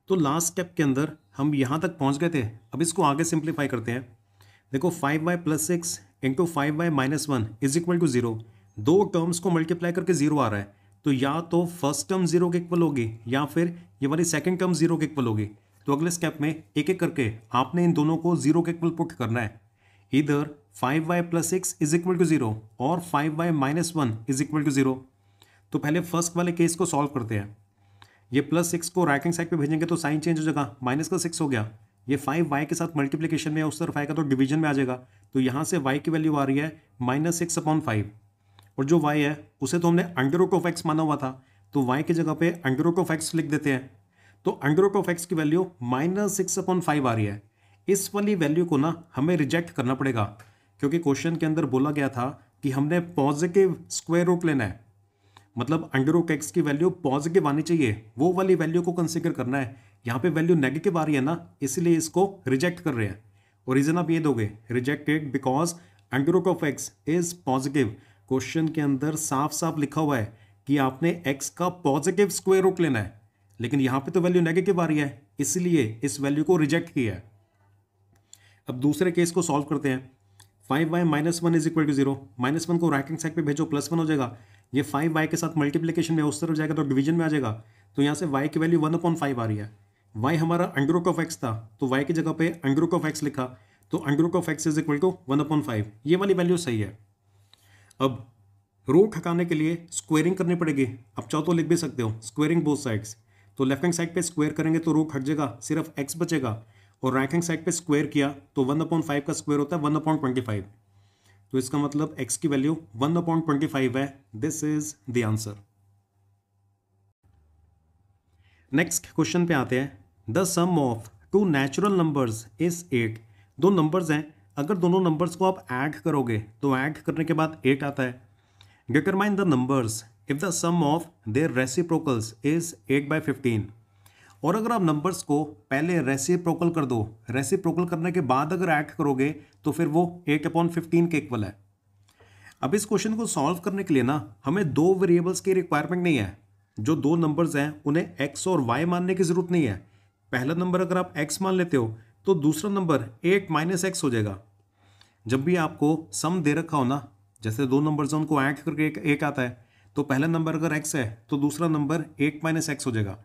तो लास्ट स्टेप के अंदर हम यहां तक पहुंच गए थे अब इसको आगे सिंप्लीफाई करते हैं देखो five y plus six into five y minus one is equal to zero दो टर्म्स को मल्टीप्लाई करके जीरो आ रहा है तो या तो फर्स्ट टर्म जीरो के इक्वल होगी या फिर ये वाली सेकेंड टर्म जीरो के इक्वल होगी तो अगले स्टेप में एक एक करके आपने इन दोनों को जीरो के इक्वल पुट करना है इधर five y plus six is equal to zero और five y minus one is equal to zero तो पहले फर्स्ट वाले केस को सॉल्व करते हैं ये प्लस सिक्स को राइट हैंड साइड पे भेजेंगे तो साइन चेंज हो जाएगा माइनस का सिक्स हो गया ये फाइव वाई के साथ मल्टीप्लीकेशन में उस तरफ आएगा तो डिवीजन में आ जाएगा तो यहाँ से वाई की वैल्यू आ रही है माइनस सिक्स अपॉन फाइव और जो वाई है उसे तो हमने अंडर रूट ऑफ एक्स माना हुआ था तो वाई की जगह पे अंडर रूट ऑफ एक्स लिख देते हैं तो अंडर रूट ऑफ एक्स की value minus six upon five आ रही है इस वाली वैल्यू को ना हमें रिजेक्ट करना पड़ेगा क्योंकि क्वेश्चन के अंदर बोला गया था कि हमने पॉजिटिव स्क्वायर रूट लेना है मतलब अंडर रूट एक्स की वैल्यू पॉजिटिव आनी चाहिए वो वाली वैल्यू को कंसिडर करना है यहाँ पे वैल्यू नेगेटिव आ रही है ना इसलिए इसको रिजेक्ट कर रहे हैं और रीज़न आप ये दोगे rejected because under root of x is positive question के अंदर साफ साफ लिखा हुआ है कि आपने एक्स का पॉजिटिव स्क्वायर रूट लेना है लेकिन यहां पे तो वैल्यू नेगेटिव आ रही है इसलिए इस वैल्यू को रिजेक्ट किया है अब दूसरे केस को सॉल्व करते हैं five y minus one is equal to zero minus one को राइट हैंड साइड पे भेजो प्लस वन हो जाएगा ये फाइव वाई के साथ मल्टीप्लीकेशन में उस तरफ जाएगा तो डिवीजन में आ जाएगा तो यहाँ से वाई की वैल्यू वन अपॉन फाइव आ रही है वाई हमारा अंडरूट ऑफ एक्स था तो वाई की जगह पे अंडरूट ऑफ एक्स लिखा तो under root of x is equal to one upon five ये वाली वैल्यू सही है अब रो ठकाने के लिए स्क्वेयरिंग करनी पड़ेगी आप चाहो तो लिख भी सकते हो स्क्वेयरिंग बोथ साइड्स तो लेफ्ट हैंड साइड पे स्क्वायर करेंगे तो रो हट जाएगा सिर्फ एक्स बचेगा और राइट हैंड साइड पे स्क्वेयर किया तो वन अपॉइंट फाइव का स्क्वेयर होता है वन अपॉइंट ट्वेंटी फाइव तो इसका मतलब एक्स की value one upon twenty five है this is the answer next question पे आते हैं the sum of two natural numbers is eight दो नंबर्स हैं अगर दोनों नंबर्स को आप ऐड करोगे तो ऐड करने के बाद एट आता है determine the numbers if the sum of their reciprocals is eight by fifteen और अगर आप नंबर्स को पहले रेसिप्रोकल कर दो रेसिप्रोकल करने के बाद अगर ऐड करोगे तो फिर वो एट अपॉन फिफ्टीन के इक्वल है अब इस क्वेश्चन को सॉल्व करने के लिए ना हमें दो वेरिएबल्स की रिक्वायरमेंट नहीं है जो दो नंबर्स हैं उन्हें एक्स और वाई मानने की ज़रूरत नहीं है पहला नंबर अगर आप एक्स मान लेते हो तो दूसरा नंबर एट माइनस एक्स हो जाएगा जब भी आपको सम दे रखा हो ना जैसे दो नंबर जो उनको ऐड करके एक, एक आता है तो पहला नंबर अगर एक्स है तो दूसरा नंबर एट माइनस एक्स हो जाएगा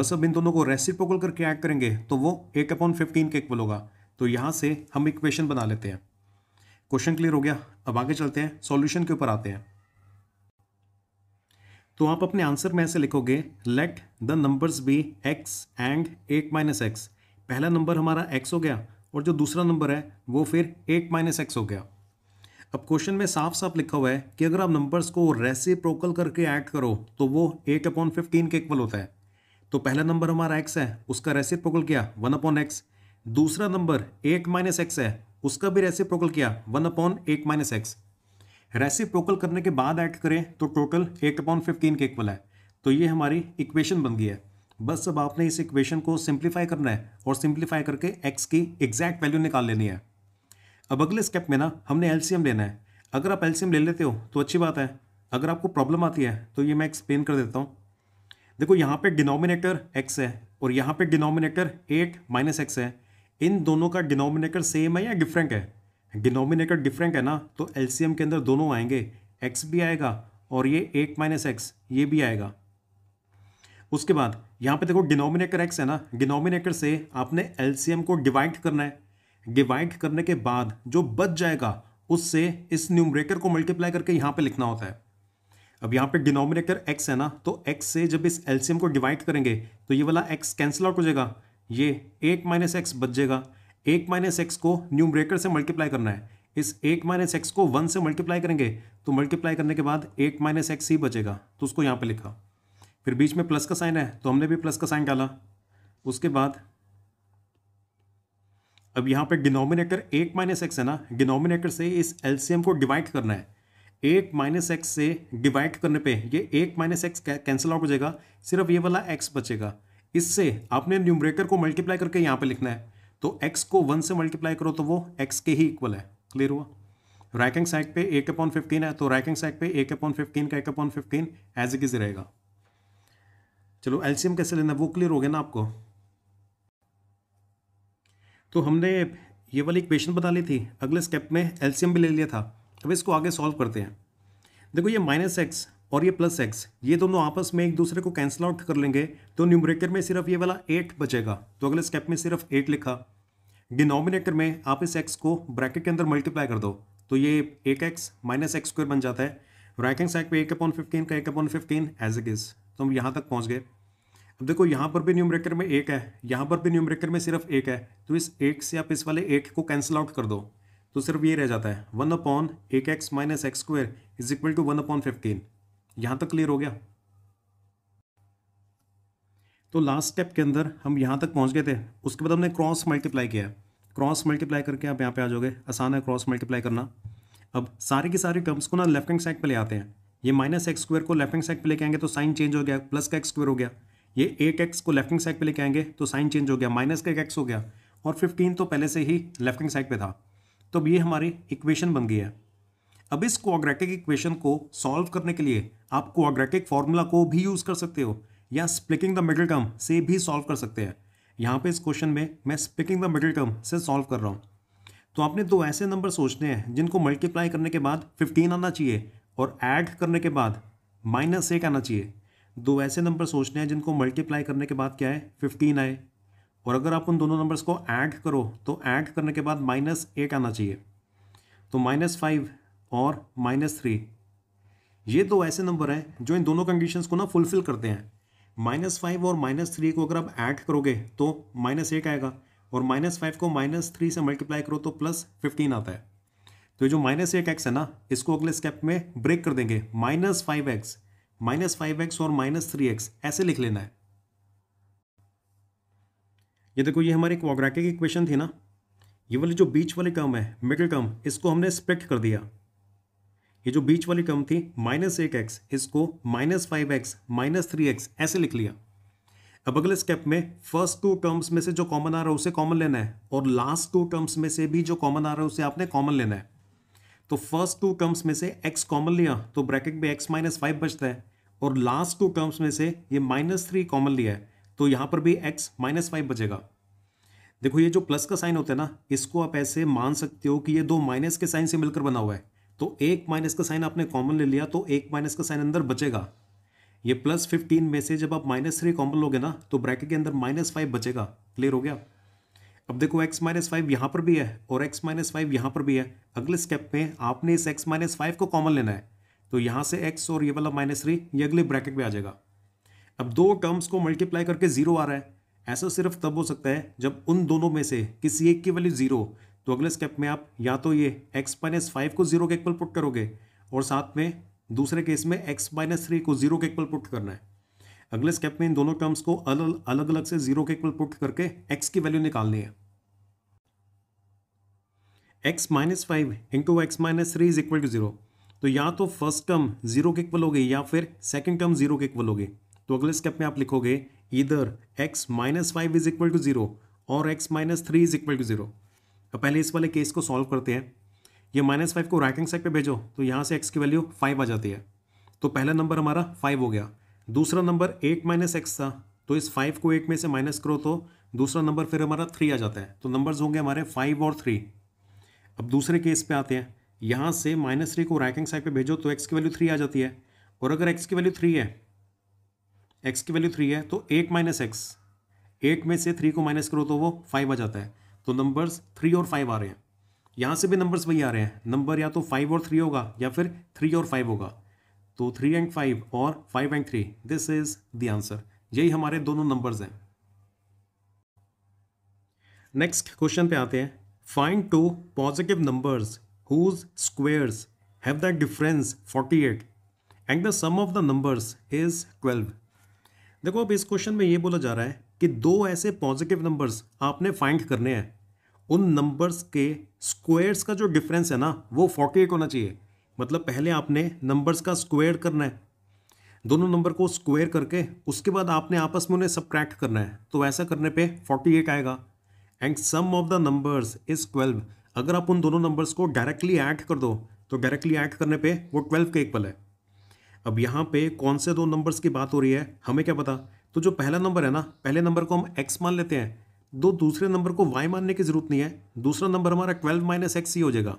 बस अब इन दोनों को रेसिपोकल करके ऐड करेंगे तो वो एक अपॉन फिफ्टीन के इक्वल होगा तो यहाँ से हम इक्वेशन बना लेते हैं क्वेश्चन क्लियर हो गया अब आगे चलते हैं सॉल्यूशन के ऊपर आते हैं तो आप अपने आंसर में ऐसे लिखोगे let the numbers be x and eight minus x पहला नंबर हमारा एक्स हो गया और जो दूसरा नंबर है वो फिर एट माइनस एक्स हो गया अब क्वेश्चन में साफ साफ लिखा हुआ है कि अगर आप नंबर्स को प्रोकल करके ऐड करो तो वो एट अपॉन फिफ्टीन के इक्वल होता है तो पहला नंबर हमारा एक्स है उसका प्रोकल किया वन अपॉन एक्स दूसरा नंबर एट माइनस एक्स है उसका भी प्रोकल किया one upon eight minus x reciprocal करने के बाद ऐड करें तो टोटल एट अपॉन फिफ्टीन के इक्वल है तो ये हमारी इक्वेशन बन गई है बस अब आपने इस इक्वेशन को सिंप्लीफाई करना है और सिंप्लीफाई करके एक्स की एग्जैक्ट वैल्यू निकाल लेनी है अब अगले स्टेप में ना हमने एलसीएम लेना है अगर आप एलसीएम ले लेते हो तो अच्छी बात है अगर आपको प्रॉब्लम आती है तो ये मैं एक्सप्लेन कर देता हूँ देखो यहाँ पे डिनोमिनेटर एक्स है और यहाँ पे डिनोमिनेटर एट माइनस एक्स है इन दोनों का डिनोमिनेटर सेम है या डिफरेंट है डिनोमिनेटर डिफरेंट है ना तो एलसीएम के अंदर दोनों आएंगे एक्स भी आएगा और ये एट माइनस एक्स ये भी आएगा उसके बाद यहाँ पे देखो डिनोमिनेटर एक्स है ना डिनोमिनेटर से आपने एलसीएम को डिवाइड करना है डिवाइड करने के बाद जो बच जाएगा उससे इस न्यूमरेटर को मल्टीप्लाई करके यहाँ पे लिखना होता है अब यहाँ पे डिनोमिनेटर एक्स है ना तो एक्स से जब इस एलसीएम को डिवाइड करेंगे तो ये वाला एक्स कैंसिल आउट हो जाएगा ये एट माइनस एक्स बच जाएगा एट माइनस एक्स को न्यूमरेटर से मल्टीप्लाई करना है इस एट माइनस एक्स को वन से मल्टीप्लाई करेंगे तो मल्टीप्लाई करने के बाद एट माइनस एक्स ही बचेगा तो उसको यहाँ पे लिखा फिर बीच में प्लस का साइन है तो हमने भी प्लस का साइन डाला उसके बाद अब यहाँ पे डिनोमिनेटर एक माइनस एक्स है ना डिनोमिनेटर से इस एलसीएम को डिवाइड करना है एक माइनस एक्स से डिवाइड करने पे ये एक माइनस एक्स कैंसिल आउट हो जाएगा सिर्फ ये वाला एक्स बचेगा इससे आपने न्यूमरेटर को मल्टीप्लाई करके यहाँ पे लिखना है तो एक्स को वन से मल्टीप्लाई करो तो वो एक्स के ही इक्वल है क्लियर हुआ राइकिंग साइड पे एक अपॉन फिफ्टीन है तो राइकिंग साइड पे एक अपॉन फिफ्टीन का एक upon fifteen as it is रहेगा चलो एलसीएम कैसे लेना वो क्लियर हो गया ना आपको तो हमने ये वाली इक्वेशन बता ली थी अगले स्टेप में एलसीएम भी ले लिया था अब इसको आगे सॉल्व करते हैं देखो ये माइनस एक्स और ये प्लस एक्स ये दोनों आपस में एक दूसरे को कैंसिल आउट कर लेंगे तो न्यूमरेटर में सिर्फ ये वाला एट बचेगा तो अगले स्टेप में सिर्फ एट लिखा डिनोमिनेटर में आप इस एक्स को ब्रैकेट के अंदर मल्टीप्लाई कर दो तो ये एक एक्स माइनस एक्स स्क्वायर बन जाता है राइट साइड पे एक अपॉन फिफ्टीन का एक upon fifteen as it is तो हम यहाँ तक पहुँच गए अब देखो यहाँ पर भी न्यूमरेटर में एक है यहाँ पर भी न्यूमरेटर में सिर्फ एक है तो इस एक से आप इस वाले एक को कैंसिल आउट कर दो तो सिर्फ ये रह जाता है वन अपॉन एक x minus x square is equal to one upon fifteen यहाँ तक क्लियर हो गया तो लास्ट स्टेप के अंदर हम यहाँ तक पहुँच गए थे उसके बाद हमने क्रॉस मल्टीप्लाई किया क्रॉस मल्टीप्लाई करके आप यहाँ पे आ जाओगे आसान है क्रॉस मल्टीप्लाई करना अब सारे के सारे टर्म्स को ना लेफ्ट हैंड साइड पर ले आते हैं ये माइनस एक्स स्क्वेयर को लेफ्ट हैंड साइड पे लेके आएंगे तो साइन चेंज हो गया प्लस का एक्स स्क्वेयर हो गया ये एट एक्स को लेफ्ट हैंड साइड पे लेके आएंगे तो साइन चेंज हो गया माइनस का एक एक्स हो गया और फिफ्टीन तो पहले से ही लेफ्ट हैंड साइड पे था तो अब ये हमारी इक्वेशन बन गई है अब इस कोऑग्रेटिक इक्वेशन को सॉल्व करने के लिए आप कोऑग्रेटिक फॉर्मूला को भी यूज़ कर सकते हो या स्प्लिकिंग द मिडिल टर्म से भी सॉल्व कर सकते हैं यहाँ पे इस क्वेश्चन में मैं स्प्लिकिंग द मिडिल टर्म से सॉल्व कर रहा हूँ तो आपने दो ऐसे नंबर सोचने हैं जिनको मल्टीप्लाई करने के बाद 15 आना चाहिए और ऐड करने के बाद माइनस एक आना चाहिए दो ऐसे नंबर सोचने हैं जिनको मल्टीप्लाई करने के बाद क्या है फिफ्टीन आए और अगर आप उन दोनों नंबर्स को ऐड करो तो ऐड करने के बाद माइनस एट आना चाहिए तो माइनस फाइव और माइनस थ्री ये दो ऐसे नंबर हैं जो इन दोनों कंडीशंस को ना फुलफिल करते हैं माइनस फाइव और माइनस थ्री को अगर आप ऐड करोगे तो माइनस एट आएगा और माइनस फाइव को माइनस थ्री से मल्टीप्लाई करो तो प्लस फिफ्टीन आता है तो जो माइनस एक एक्स है ना इसको अगले स्टेप में ब्रेक कर देंगे minus five x minus five x और माइनस थ्री एक्स ऐसे लिख लेना है ये देखो ये हमारी की इक्वेशन थी ना ये वाली जो बीच वाली टर्म है मिडिल टर्म इसको हमने स्प्लिट कर दिया ये जो बीच वाली टर्म थी माइनस एक एक्स इसको minus five x minus three x ऐसे लिख लिया अब अगले स्टेप में फर्स्ट टू टर्म्स में से जो कॉमन आ रहा है उसे कॉमन लेना है और लास्ट टू टर्म्स में से भी जो कॉमन आ रहा है उसे आपने कॉमन लेना है तो फर्स्ट टू टर्म्स में से x कॉमन लिया तो ब्रैकेट में x माइनस फाइव बचता है और लास्ट टू टर्म्स में से ये माइनस थ्री कॉमन लिया है तो यहाँ पर भी x माइनस फाइव बचेगा देखो ये जो प्लस का साइन होता है ना इसको आप ऐसे मान सकते हो कि ये दो माइनस के साइन से मिलकर बना हुआ है तो एक माइनस का साइन आपने कॉमन ले लिया तो एक माइनस का साइन अंदर बचेगा ये प्लस फिफ्टीन में से जब आप माइनस थ्री कॉमन लोगे ना तो ब्रैकेट के अंदर माइनस फाइव बचेगा क्लियर हो गया अब देखो x माइनस फाइव यहाँ पर भी है और x माइनस फाइव यहाँ पर भी है अगले स्टेप में आपने इस x माइनस फाइव को कॉमन लेना है तो यहाँ से x और ये वाला माइनस थ्री ये अगले ब्रैकेट में आ जाएगा अब दो टर्म्स को मल्टीप्लाई करके जीरो आ रहा है ऐसा सिर्फ तब हो सकता है जब उन दोनों में से किसी एक की वैल्यू जीरो तो अगले स्टेप में आप या तो ये x माइनस फाइव को जीरो के इक्वल पुट करोगे और साथ में दूसरे केस में x माइनस थ्री को जीरो के इक्वल पुट करना है अगले स्टेप में इन दोनों टर्म्स को अलग अलग अलग से जीरो के इक्वल पुट करके एक्स की वैल्यू निकालनी है x minus five into x minus three is equal to zero तो या तो फर्स्ट टर्म जीरो के इक्वल होगी या फिर सेकेंड टर्म जीरो के इक्वल होगी तो अगले स्टेप में आप लिखोगे इधर x minus five is equal to zero और x minus three is equal to zero पहले इस वाले केस को सॉल्व करते हैं ये माइनस फाइव को राइट हैंड साइड पर भेजो तो यहाँ से एक्स की वैल्यू फाइव आ जाती है तो पहला नंबर हमारा फाइव हो गया दूसरा नंबर एट माइनस एक्स था तो इस फाइव को एट में से माइनस करो तो दूसरा नंबर फिर हमारा थ्री आ जाता है तो नंबर्स होंगे हमारे फाइव और थ्री अब दूसरे केस पे आते हैं यहाँ से माइनस थ्री को राइट हैंड साइड पर भेजो तो एक्स की वैल्यू थ्री आ जाती है और अगर एक्स की वैल्यू थ्री है एक्स की वैल्यू थ्री है तो एट माइनस एक्स एट में से थ्री को माइनस करो तो वो फाइव आ जाता है तो नंबर्स थ्री और फाइव आ रहे हैं यहाँ से भी नंबर्स वही आ रहे हैं नंबर या तो फाइव और थ्री होगा या फिर थ्री और फाइव होगा तो थ्री एंड फाइव और five and three this is the answer यही हमारे दोनों नंबर्स हैं नेक्स्ट क्वेश्चन पे आते हैं find two positive numbers whose squares have the difference eight and the sum of the numbers is twelve देखो अब इस क्वेश्चन में ये बोला जा रहा है कि दो ऐसे पॉजिटिव नंबर्स आपने फाइंड करने हैं उन नंबर्स के स्क्वेयर्स का जो डिफरेंस है ना वो 48 होना चाहिए मतलब पहले आपने नंबर्स का स्क्वेयर करना है दोनों नंबर को स्क्वेयर करके उसके बाद आपने आपस में उन्हें सब्ट्रैक्ट करना है तो ऐसा करने पे 48 आएगा and sum of the numbers is 12 अगर आप उन दोनों नंबर्स को डायरेक्टली ऐड कर दो तो डायरेक्टली ऐड करने पे वो 12 के पल है अब यहाँ पे कौन से दो नंबर्स की बात हो रही है हमें क्या पता तो जो पहला नंबर है ना पहले नंबर को हम एक्स मान लेते हैं दो दूसरे नंबर को वाई मानने की ज़रूरत नहीं है दूसरा नंबर हमारा ट्वेल्व माइनस एक्स ही हो जाएगा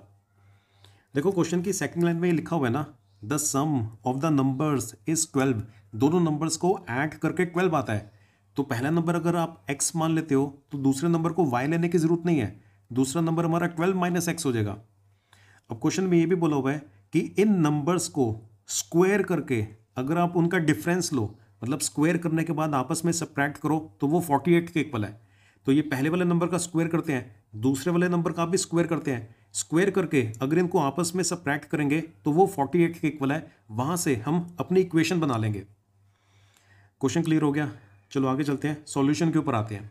देखो क्वेश्चन की सेकंड लाइन में ये लिखा हुआ है ना the sum of the numbers is twelve दोनों नंबर्स को ऐड करके ट्वेल्व आता है तो पहला नंबर अगर आप एक्स मान लेते हो तो दूसरे नंबर को वाई लेने की ज़रूरत नहीं है दूसरा नंबर हमारा ट्वेल्व माइनस एक्स हो जाएगा अब क्वेश्चन में ये भी बोला हुआ है कि इन नंबर्स को स्क्वेयर करके अगर आप उनका डिफरेंस लो मतलब स्क्वेयर करने के बाद आपस में सप्रैक्ट करो तो वो फोर्टी एट के इक्वल है तो ये पहले वाले नंबर का स्क्वेयर करते हैं दूसरे वाले नंबर का भी स्क्वेयर करते हैं स्क्वेयर करके अगर इनको आपस में सब्ट्रैक्ट करेंगे तो वो 48 के इक्वल है वहां से हम अपनी इक्वेशन बना लेंगे क्वेश्चन क्लियर हो गया चलो आगे चलते हैं सॉल्यूशन के ऊपर आते हैं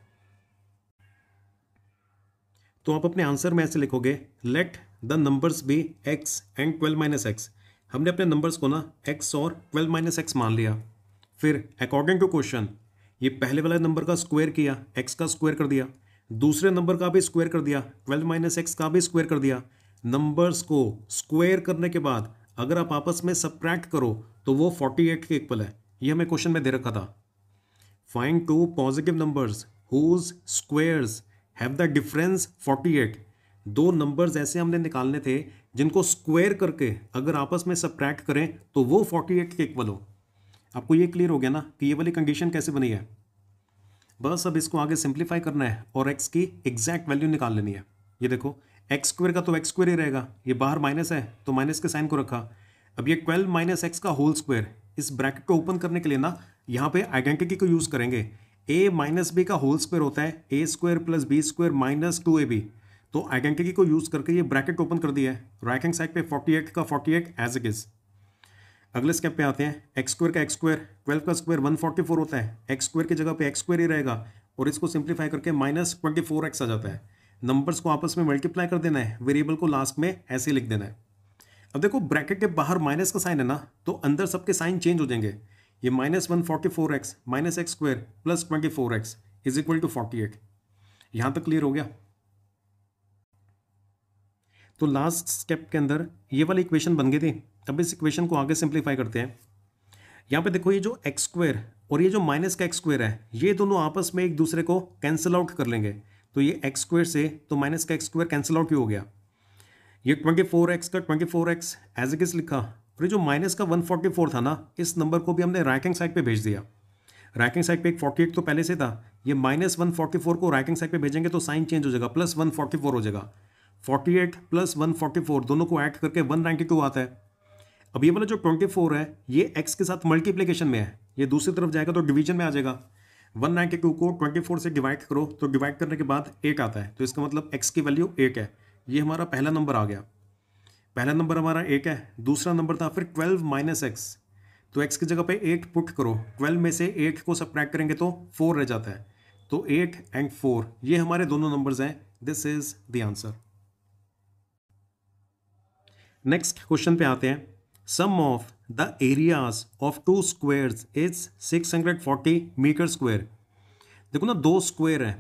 तो आप अपने आंसर में ऐसे लिखोगे let the numbers be x and twelve minus x हमने अपने नंबर्स को ना एक्स और ट्वेल्व माइनस एक्स मान लिया फिर अकॉर्डिंग टू क्वेश्चन ये पहले वाला नंबर का स्क्वेयर किया एक्स का स्क्वेयर कर दिया दूसरे नंबर का भी स्क्वायर कर दिया ट्वेल्व माइनस एक्स का भी स्क्वायर कर दिया नंबर्स को स्क्वायर करने के बाद अगर आप आपस में सप्रैक्ट करो तो वो फोर्टी एट के इक्वल है ये हमें क्वेश्चन में दे रखा था find two positive numbers whose squares have the difference forty eight दो नंबर्स ऐसे हमने निकालने थे जिनको स्क्वेयर करके अगर आपस में सप्रैक्ट करें तो वो फोर्टी एट के इक्वल हो आपको ये क्लियर हो गया ना कि ये वाली कंडीशन कैसे बनी है बस अब इसको आगे सिंप्लीफाई करना है और एक्स की एग्जैक्ट वैल्यू निकाल लेनी है ये देखो एक्स स्क्वेयर का तो एक्स स्क्वेयर ही रहेगा ये बाहर माइनस है तो माइनस के साइन को रखा अब ये ट्वेल्व माइनस एक्स का होल स्क्वायर इस ब्रैकेट को ओपन करने के लिए ना यहाँ पे आइडेंटिटी को यूज़ करेंगे ए माइनस बी का होल स्क्वायर होता है a square plus b square minus two a b तो आइडेंटिटी को यूज़ करके ये ब्रैकेट ओपन कर दिया है राइट हैंड साइड पे फोर्टी एट का forty eight as it is अगले स्टेप पे आते हैं एक्स स्क्वेयर का एक्स स्क्वायर ट्वेल्व का स्क्वेयर वन फोर्टी फोर होता है एक्स स्क्वायर की जगह पे एक्स स्क्वायर ही रहेगा और इसको सिंप्लीफाई करके माइनस ट्वेंटी फोर एक्स आ जाता है नंबर्स को आपस में मल्टीप्लाई कर देना है वेरिएबल को लास्ट में ऐसे लिख देना है अब देखो ब्रैकेट के बाहर माइनस का साइन है ना तो अंदर सबके साइन चेंज हो जाएंगे ये minus one forty four x minus x plus twenty four x is equal to forty eight यहाँ तक क्लियर हो गया तो लास्ट स्टेप के अंदर ये वाली इक्वेशन बन गई थी अब इस इक्वेशन को आगे सिंप्लीफाई करते हैं यहाँ पे देखो ये जो एक्स स्क्वेयर और ये जो माइनस का एक्स स्क्वेयर है ये दोनों आपस में एक दूसरे को कैंसिल आउट कर लेंगे तो ये एक्स स्क्वेयर से तो माइनस का एक्स स्क्वेयर कैंसिल आउट ही हो गया ये ट्वेंटी फोर एक्स का twenty four x as it is लिखा और ये जो माइनस का वन फोर्टी फोर था ना इस नंबर को भी हमने रैकिंग साइड पर भेज दिया रैंकिंग साइड पर एक फोर्टी एट तो पहले से था ये माइनस वन फोर्टी फोर को रैकिंग साइड पर भेजेंगे तो साइन चेंज हो जाएगा प्लस वन फोर्टी फोर हो जाएगा forty eight plus one forty four दोनों को ऐड करके वन नाइन्टी टू आता है अब ये वाला जो ट्वेंटी फोर है ये एक्स के साथ मल्टीप्लीकेशन में है ये दूसरी तरफ जाएगा तो डिवीजन में आ जाएगा वन नाइन्टी टू को ट्वेंटी फोर से डिवाइड करो तो डिवाइड करने के बाद एक आता है तो इसका मतलब एक्स की वैल्यू एक है ये हमारा पहला नंबर आ गया पहला नंबर हमारा एक है दूसरा नंबर था फिर ट्वेल्व माइनस एक्स तो एक्स की जगह पे एट पुट करो ट्वेल्व में से एट को सप्रैक करेंगे तो फोर रह जाता है तो एट एंड फोर ये हमारे दोनों नंबर्स हैं this is the answer next question पे आते हैं sum of the areas of two squares is 640 metre square देखो ना दो स्क्वायर हैं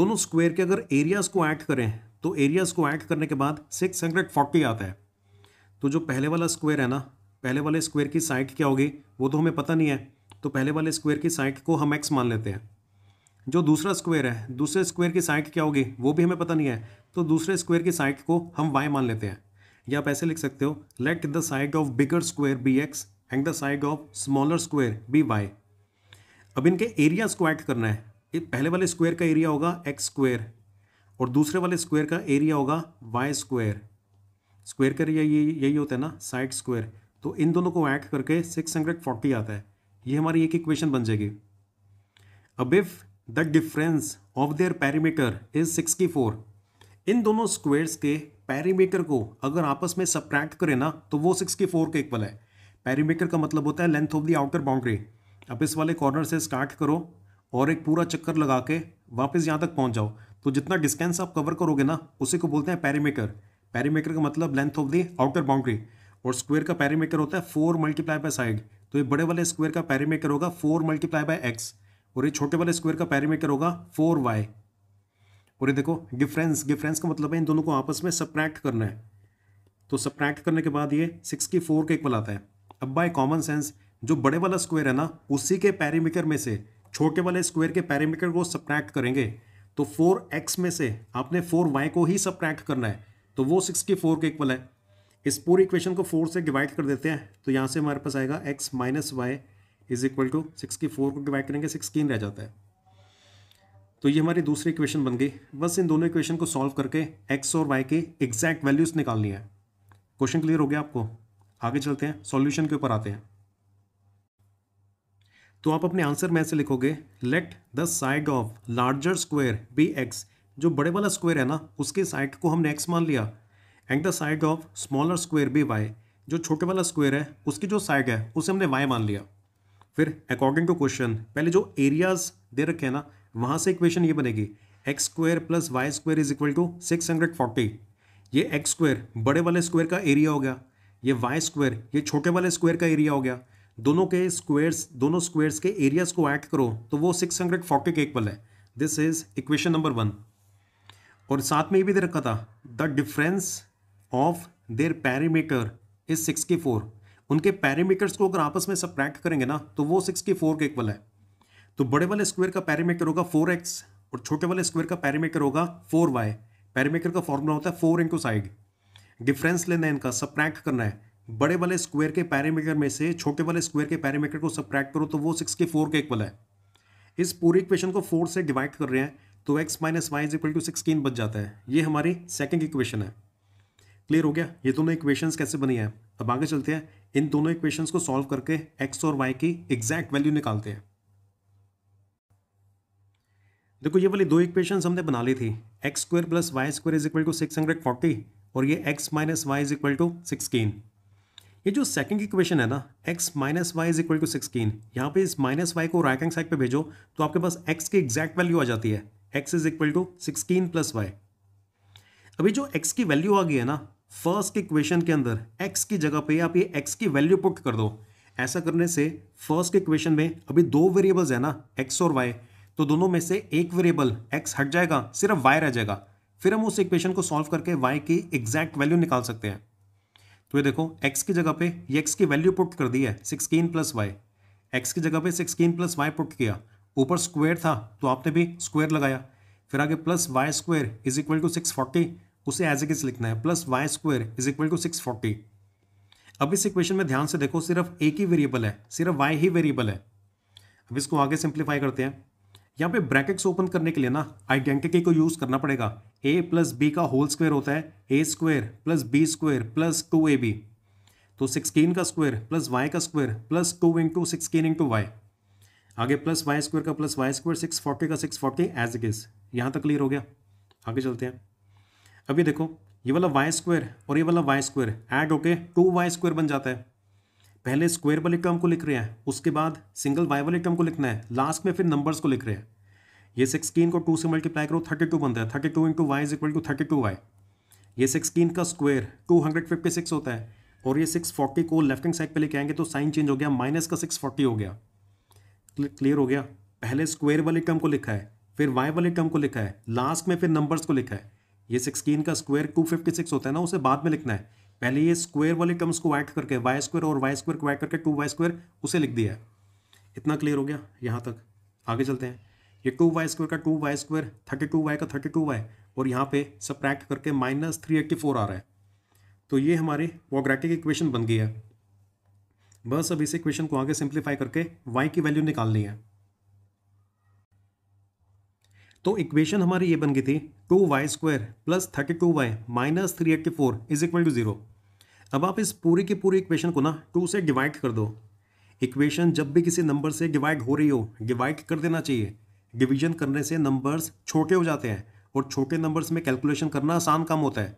दोनों स्क्वायर के अगर एरियाज को ऐड करें तो एरियाज को ऐड करने के बाद 640 आता है तो जो पहले वाला स्क्वायर है ना पहले वाले स्क्वायर की साइट क्या होगी वो तो हमें पता नहीं है तो पहले वाले स्क्वायर की साइट को हम एक्स मान लेते हैं जो दूसरा स्क्वायर है दूसरे स्क्वायर की साइट क्या होगी वो भी हमें पता नहीं है तो दूसरे स्क्वायर की साइट को हम वाई मान लेते हैं या आप ऐसे लिख सकते हो let the side of bigger square be x and the side of smaller square be y अब इनके एरिया को ऐड करना है ये पहले वाले स्क्वायर का एरिया होगा एक्स स्क्वायर और दूसरे वाले स्क्वायर का एरिया होगा वाई स्क्वायर स्क्वायर का एरिया यही होता है ना साइड स्क्वायर तो इन दोनों को ऐड करके 640 आता है ये हमारी एक इक्वेशन बन जाएगी अब if the difference of their parameter is 64 इन दोनों स्क्वेयर्स के पैरीमीटर को अगर आपस में सप्रैक्ट करें ना तो वो के फोर के इक्वल है पैरीमीटर का मतलब होता है length of the outer boundary अब इस वाले कॉर्नर से स्टार्ट करो और एक पूरा चक्कर लगा के वापस यहाँ तक पहुँच जाओ तो जितना डिस्टेंस आप कवर करोगे ना उसी को बोलते हैं पैरीमीटर पैरीमीटर का मतलब length of the outer boundary और स्क्वेयर का पैरीमीटर होता है फोर मल्टीप्लाई बाय साइड तो ये बड़े वाले स्क्वेयर का पैरीमीटर होगा फोर मल्टीप्लाई बाय एक्स और ये छोटे वाले स्क्वेयर का पैरीमीटर होगा फोर वाई और ये देखो डिफरेंस डिफरेंस का मतलब है इन दोनों को आपस में सप्रैक्ट करना है तो सप्रैक्ट करने के बाद ये सिक्स की फोर के इक्वल आता है अब बाय कॉमन सेंस जो बड़े वाला स्क्वायर है ना उसी के पैरीमीटर में से छोटे वाले स्क्वायर के पैरीमीटर को सप्रैक्ट करेंगे तो फोर एक्स में से आपने फोर वाई को ही सप्रैक्ट करना है तो वो सिक्स की फोर के इक्वल है इस पूरी इक्वेशन को फोर से डिवाइड कर देते हैं तो यहाँ से हमारे पास आएगा x minus y is equal to six की फोर को डिवाइड करेंगे सिक्सटीन रह जाता है तो ये हमारी दूसरी इक्वेशन बन गई बस इन दोनों इक्वेशन को सॉल्व करके एक्स और वाई के एग्जैक्ट वैल्यूज निकालनी है क्वेश्चन क्लियर हो गया आपको आगे चलते हैं सॉल्यूशन के ऊपर आते हैं तो आप अपने आंसर में ऐसे लिखोगे let the side of larger square be x जो बड़े वाला स्क्वायर है ना उसके साइड को हमने एक्स मान लिया and the side of smaller square be y जो छोटे वाला स्क्वायर है उसकी जो साइड है उसे हमने वाई मान लिया फिर अकॉर्डिंग टू क्वेश्चन पहले जो एरियाज दे रखे हैं ना वहाँ से इक्वेशन ये बनेगी x square plus y square is equal to six hundred forty ये एक्स स्क्वायर बड़े वाले स्क्वायर का एरिया हो गया ये वाई स्क्वायर ये छोटे वाले स्क्वायर का एरिया हो गया दोनों के स्क्वेयर्स दोनों स्क्वायर्स के एरियाज को ऐड करो तो वो सिक्स हंड्रेड फोर्टी के इक्वल है this is equation number one और साथ में ये भी दे रखा था the difference of their perimeter is six four उनके पैरीमीटर्स को अगर आपस में सप्रैक्ट करेंगे ना तो वो सिक्स फोर के इक्वल है तो बड़े वाले स्क्वायर का पैरामीटर होगा फोर एक्स और छोटे वाले स्क्वायर का पैरामीटर होगा फोर वाई पैरामीटर का फॉर्मूला होता है फोर इंटू साइड डिफरेंस लेना है इनका सप्रैक्ट करना है बड़े वाले स्क्वायर के पैरामीटर में से छोटे वाले स्क्वायर के पैरामीटर को सप्रैक्ट करो तो वो सिक्स के फोर का इक्वल है इस पूरी इक्वेशन को फोर से डिवाइड कर रहे हैं तो x minus y is equal to sixteen बच जाता है ये हमारी सेकेंड इक्वेशन है क्लियर हो गया ये दोनों इक्वेशंस कैसे बनी है अब आगे चलते हैं इन दोनों इक्वेशंस को सॉल्व करके एक्स और वाई की एग्जैक्ट वैल्यू निकालते हैं देखो ये वाली दो इक्वेशन हमने बना ली थी x square plus y square is equal to six hundred forty और ये x minus y is equal to sixteen ये जो सेकंड इक्वेशन है ना x minus y is equal to sixteen यहाँ पे इस माइनस वाई को राइट हैंड साइड पे भेजो तो आपके पास एक्स की एग्जैक्ट वैल्यू आ जाती है x is equal to sixteen plus y अभी जो एक्स की वैल्यू आ गई है ना फर्स्ट इक्वेशन के अंदर एक्स की जगह पर आप ये एक्स की वैल्यू पुट कर दो ऐसा करने से फर्स्ट इक्वेशन में अभी दो वेरिएबल्स है ना एक्स और वाई तो दोनों में से एक वेरिएबल एक्स हट जाएगा सिर्फ वाई रह जाएगा फिर हम उस इक्वेशन को सॉल्व करके वाई की एग्जैक्ट वैल्यू निकाल सकते हैं तो ये देखो एक्स की जगह पे ये एक्स की वैल्यू पुट कर दी है सिक्सटीन प्लस वाई एक्स की जगह पे सिक्सटीन प्लस वाई पुट किया ऊपर स्क्वेयर था तो आपने भी स्क्वेयर लगाया फिर आगे plus y square is equal to six forty उसे एज किस लिखना है plus y square is equal to six forty अब इस इक्वेशन में ध्यान से देखो सिर्फ एक ही वेरिएबल है सिर्फ वाई ही वेरिएबल है अब इसको आगे सिंप्लीफाई करते हैं यहाँ पे ब्रैकेट्स ओपन करने के लिए ना आइडेंटिटी को यूज़ करना पड़ेगा ए प्लस बी का होल स्क्वायर होता है a square plus b square plus two a b तो सिक्सटीन का स्क्वायर प्लस वाई का square plus two into sixteen into y आगे प्लस वाई स्क्वायर का plus y square six forty का six forty as it is यहाँ तक clear हो गया आगे चलते हैं अभी देखो ये वाला वाई स्क्वायर और ये वाला वाई स्क्वायर एड होके टू वाई स्क्वायर बन जाता है पहले स्क्वेयर वाले टर्म को लिख रहे हैं उसके बाद सिंगल वाई वाले टर्म को लिखना है लास्ट में फिर नंबर्स को लिख रहे हैं ये सिक्सटीन को टू से मल्टीप्लाई करो थर्टी टू बनता है thirty two into y is equal to thirty two y ये सिक्सटीन का square two hundred fifty six होता है और ये सिक्स फोर्टी को लेफ्ट हैंड साइड पर लेके आएंगे तो साइन चेंज हो गया माइनस का सिक्स फोर्टी हो गया क्लियर हो गया पहले स्क्वेयर वाले टर्म को लिखा है फिर वाई वाले टर्म को लिखा है लास्ट में फिर नंबर्स को लिखा है ये सिक्सटीन का स्क्वेयर टू फिफ्टी सिक्स होता है ना उसे बाद में लिखना है पहले ये स्क्वायर वाले टर्म्स को ऐड करके वाई स्क्वायर और वाई स्क्वायर को ऐड करके टू वाई स्क्वायर उसे लिख दिया है इतना क्लियर हो गया यहाँ तक आगे चलते हैं ये टू वाई स्क्वायर का two y square thirty two y का थर्टी टू वाई और यहाँ पे सप्रैक्ट करके माइनस थ्री एट्टी फोर आ रहा है तो ये हमारे वॉग्रेटिक इक्वेशन बन गई है बस अब इस इक्वेशन को आगे सिंप्लीफाई करके वाई की वैल्यू निकालनी है तो इक्वेशन हमारी ये बन गई थी two y square plus thirty two y minus three eighty four is equal to zero अब आप इस पूरी की पूरी इक्वेशन को ना टू से डिवाइड कर दो इक्वेशन जब भी किसी नंबर से डिवाइड हो रही हो डिवाइड कर देना चाहिए डिवीजन करने से नंबर्स छोटे हो जाते हैं और छोटे नंबर्स में कैलकुलेशन करना आसान काम होता है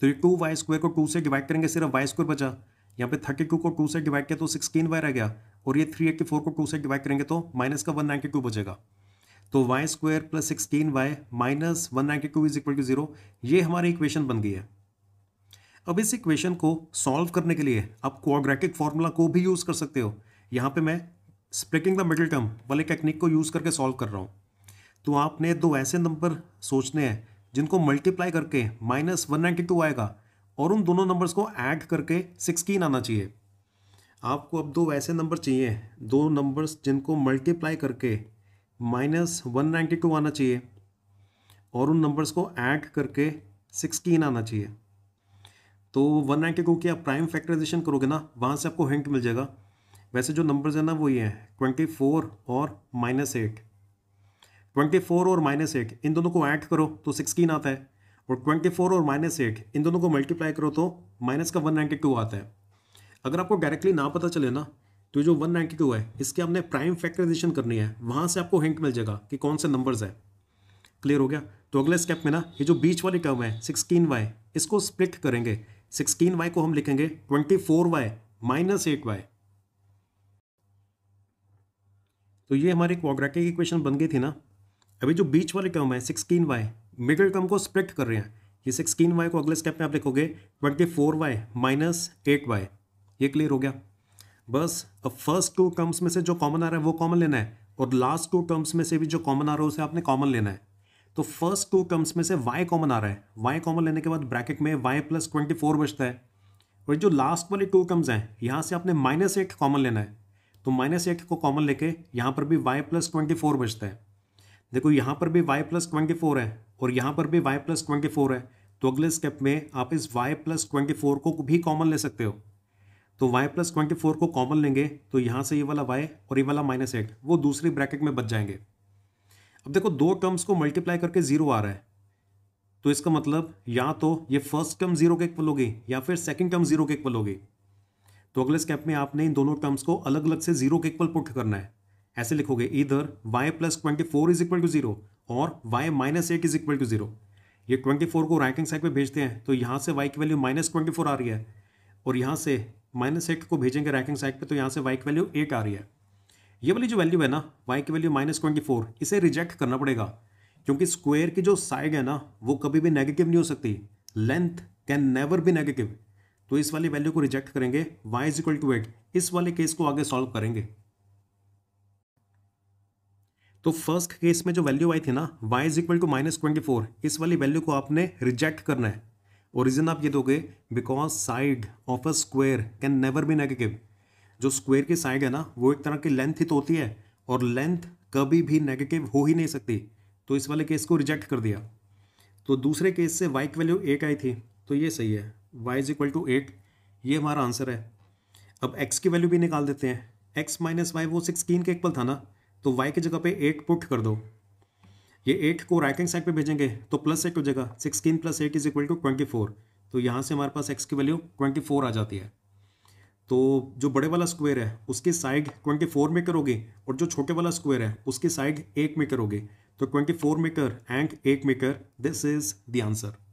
तो ये टू वाई स्क्वायर को टू से डिवाइड करेंगे सिर्फ वाई स्क्वायर बचा यहाँ पे थर्टी टू को टू से डिवाइड किया तो सिक्सटीन वाई रह गया और ये थ्री एट्टी फोर को टू से डिवाइड करेंगे तो माइनस का वन नाइन्टी टू बचेगा तो y square plus sixteen y minus one ninety two is equal to zero ये हमारी इक्वेशन बन गई है अब इस इक्वेशन को सॉल्व करने के लिए आप क्वाग्रेटिक फार्मूला को भी यूज़ कर सकते हो यहाँ पे मैं स्प्रिकिंग द मिडिल टर्म वाले टेक्निक को यूज़ करके सॉल्व कर रहा हूँ तो आपने दो ऐसे नंबर सोचने हैं जिनको मल्टीप्लाई करके माइनस वन नाइन्टी टू आएगा और उन दोनों नंबर्स को ऐड करके सिक्सटीन आना चाहिए आपको अब दो ऐसे नंबर चाहिए दो नंबर्स जिनको मल्टीप्लाई करके माइनस वन नाइन्टी टू आना चाहिए और उन नंबर्स को ऐड करके सिक्सटीन आना चाहिए तो वन नाइन्टी क्योंकि आप प्राइम फैक्टराइजेशन करोगे ना वहाँ से आपको हिंट मिल जाएगा वैसे जो नंबर्स हैं ना वो ये हैं ट्वेंटी फोर और माइनस एट ट्वेंटी फोर और माइनस एट इन दोनों को ऐड करो तो सिक्सटीन आता है और ट्वेंटी फोर और माइनस एट इन दोनों को मल्टीप्लाई करो तो माइनस का वन नाइन्टी टू आता है अगर आपको डायरेक्टली ना पता चले ना तो जो वन नाइन्टी टू है इसके आपने प्राइम फैक्टराइजेशन करनी है वहाँ से आपको हिंट मिल जाएगा कि कौन से नंबर्स हैं क्लियर हो गया तो अगले स्टेप में ना ये जो बीच वाली टर्म है सिक्सटीन वाई इसको स्प्लिट करेंगे सिक्सटीन वाई को हम लिखेंगे twenty four y minus eight y तो ये हमारी क्वाड्रेटिक इक्वेशन बन गई थी ना अभी जो बीच वाले टर्म है सिक्सटीन वाई मिडिल टर्म को स्प्लिट कर रहे हैं ये सिक्सटीन वाई को अगले स्टेप में आप लिखोगे twenty four y minus eight y ये क्लियर हो गया बस अब फर्स्ट टू टर्म्स में से जो कॉमन आ रहा है वो कॉमन लेना है और लास्ट टू टर्म्स में से भी जो कॉमन आ रहा है उसे आपने कॉमन लेना है तो फर्स्ट टू कम्स में से वाई कॉमन आ रहा है वाई कॉमन लेने के बाद ब्रैकेट में वाई प्लस ट्वेंटी फोर बचता है और जो लास्ट वाले टू कम्स हैं यहाँ से आपने माइनस एट कॉमन लेना है तो माइनस एट को कॉमन लेके यहाँ पर भी वाई प्लस ट्वेंटी फोर बचता है देखो यहाँ पर भी वाई प्लस ट्वेंटी फोर है और यहाँ पर भी वाई प्लस ट्वेंटी फोर है तो अगले स्टेप में आप इस वाई प्लस ट्वेंटी फोर को भी कॉमन ले सकते हो तो वाई प्लस ट्वेंटी फोर को कॉमन लेंगे तो यहाँ से ये वाला वाई और ये वाला माइनस एट वो दूसरी ब्रैकेट में बच जाएंगे अब देखो दो टर्म्स को मल्टीप्लाई करके जीरो आ रहा है तो इसका मतलब या तो ये फर्स्ट टर्म जीरो के इक्वल होगी या फिर सेकंड टर्म जीरो के इक्वल होगी तो अगले स्टेप में आपने इन दोनों टर्म्स को अलग अलग से जीरो के इक्वल पुट करना है ऐसे लिखोगे इधर y plus twenty four is equal to zero और y minus eight is equal to zero ये ट्वेंटी फोर को राइटिंग साइड पे भेजते हैं तो यहाँ से y की वैल्यू माइनस ट्वेंटी फोर आ रही है और यहाँ से माइनस एट को भेजेंगे राइटिंग साइड पे तो यहाँ से y की वैल्यू एट आ रही है ये वाली जो वैल्यू है ना वाई की वैल्यू माइनस ट्वेंटी फोर इसे रिजेक्ट करना पड़ेगा क्योंकि स्क्वेयर की जो साइड है ना वो कभी भी नेगेटिव नहीं हो सकती length can never be negative तो इस वाली वैल्यू को रिजेक्ट करेंगे y is equal to eight इस वाले केस को आगे सॉल्व करेंगे तो फर्स्ट केस में जो वैल्यू आई थी ना y is equal to minus twenty four इस वाली वैल्यू को आपने रिजेक्ट करना है और रीजन आप ये दोगे because side of a square can never be negative जो स्क्वायर की साइड है ना वो एक तरह की लेंथ ही तो होती है और लेंथ कभी भी नेगेटिव हो ही नहीं सकती तो इस वाले केस को रिजेक्ट कर दिया तो दूसरे केस से वाई की वैल्यू एट आई थी तो ये सही है y is equal to eight ये हमारा आंसर है अब एक्स की वैल्यू भी निकाल देते हैं एक्स माइनस वाई वो सिक्सटीन के इक्वल था ना तो वाई की जगह पे एट पुट कर दो ये एट को राइट हैंड साइड पे भेजेंगे तो प्लस एट हो जाएगा sixteen plus eight is equal to twenty four तो यहाँ से हमारे पास एक्स की वैल्यू ट्वेंटी फोर आ जाती है तो जो बड़े वाला स्क्वायर है उसकी साइड ट्वेंटी फोर में करोगे और जो छोटे वाला स्क्वायर है उसकी साइड एक में करोगे तो ट्वेंटी फोर में कर एंड एक में कर दिस इज द आंसर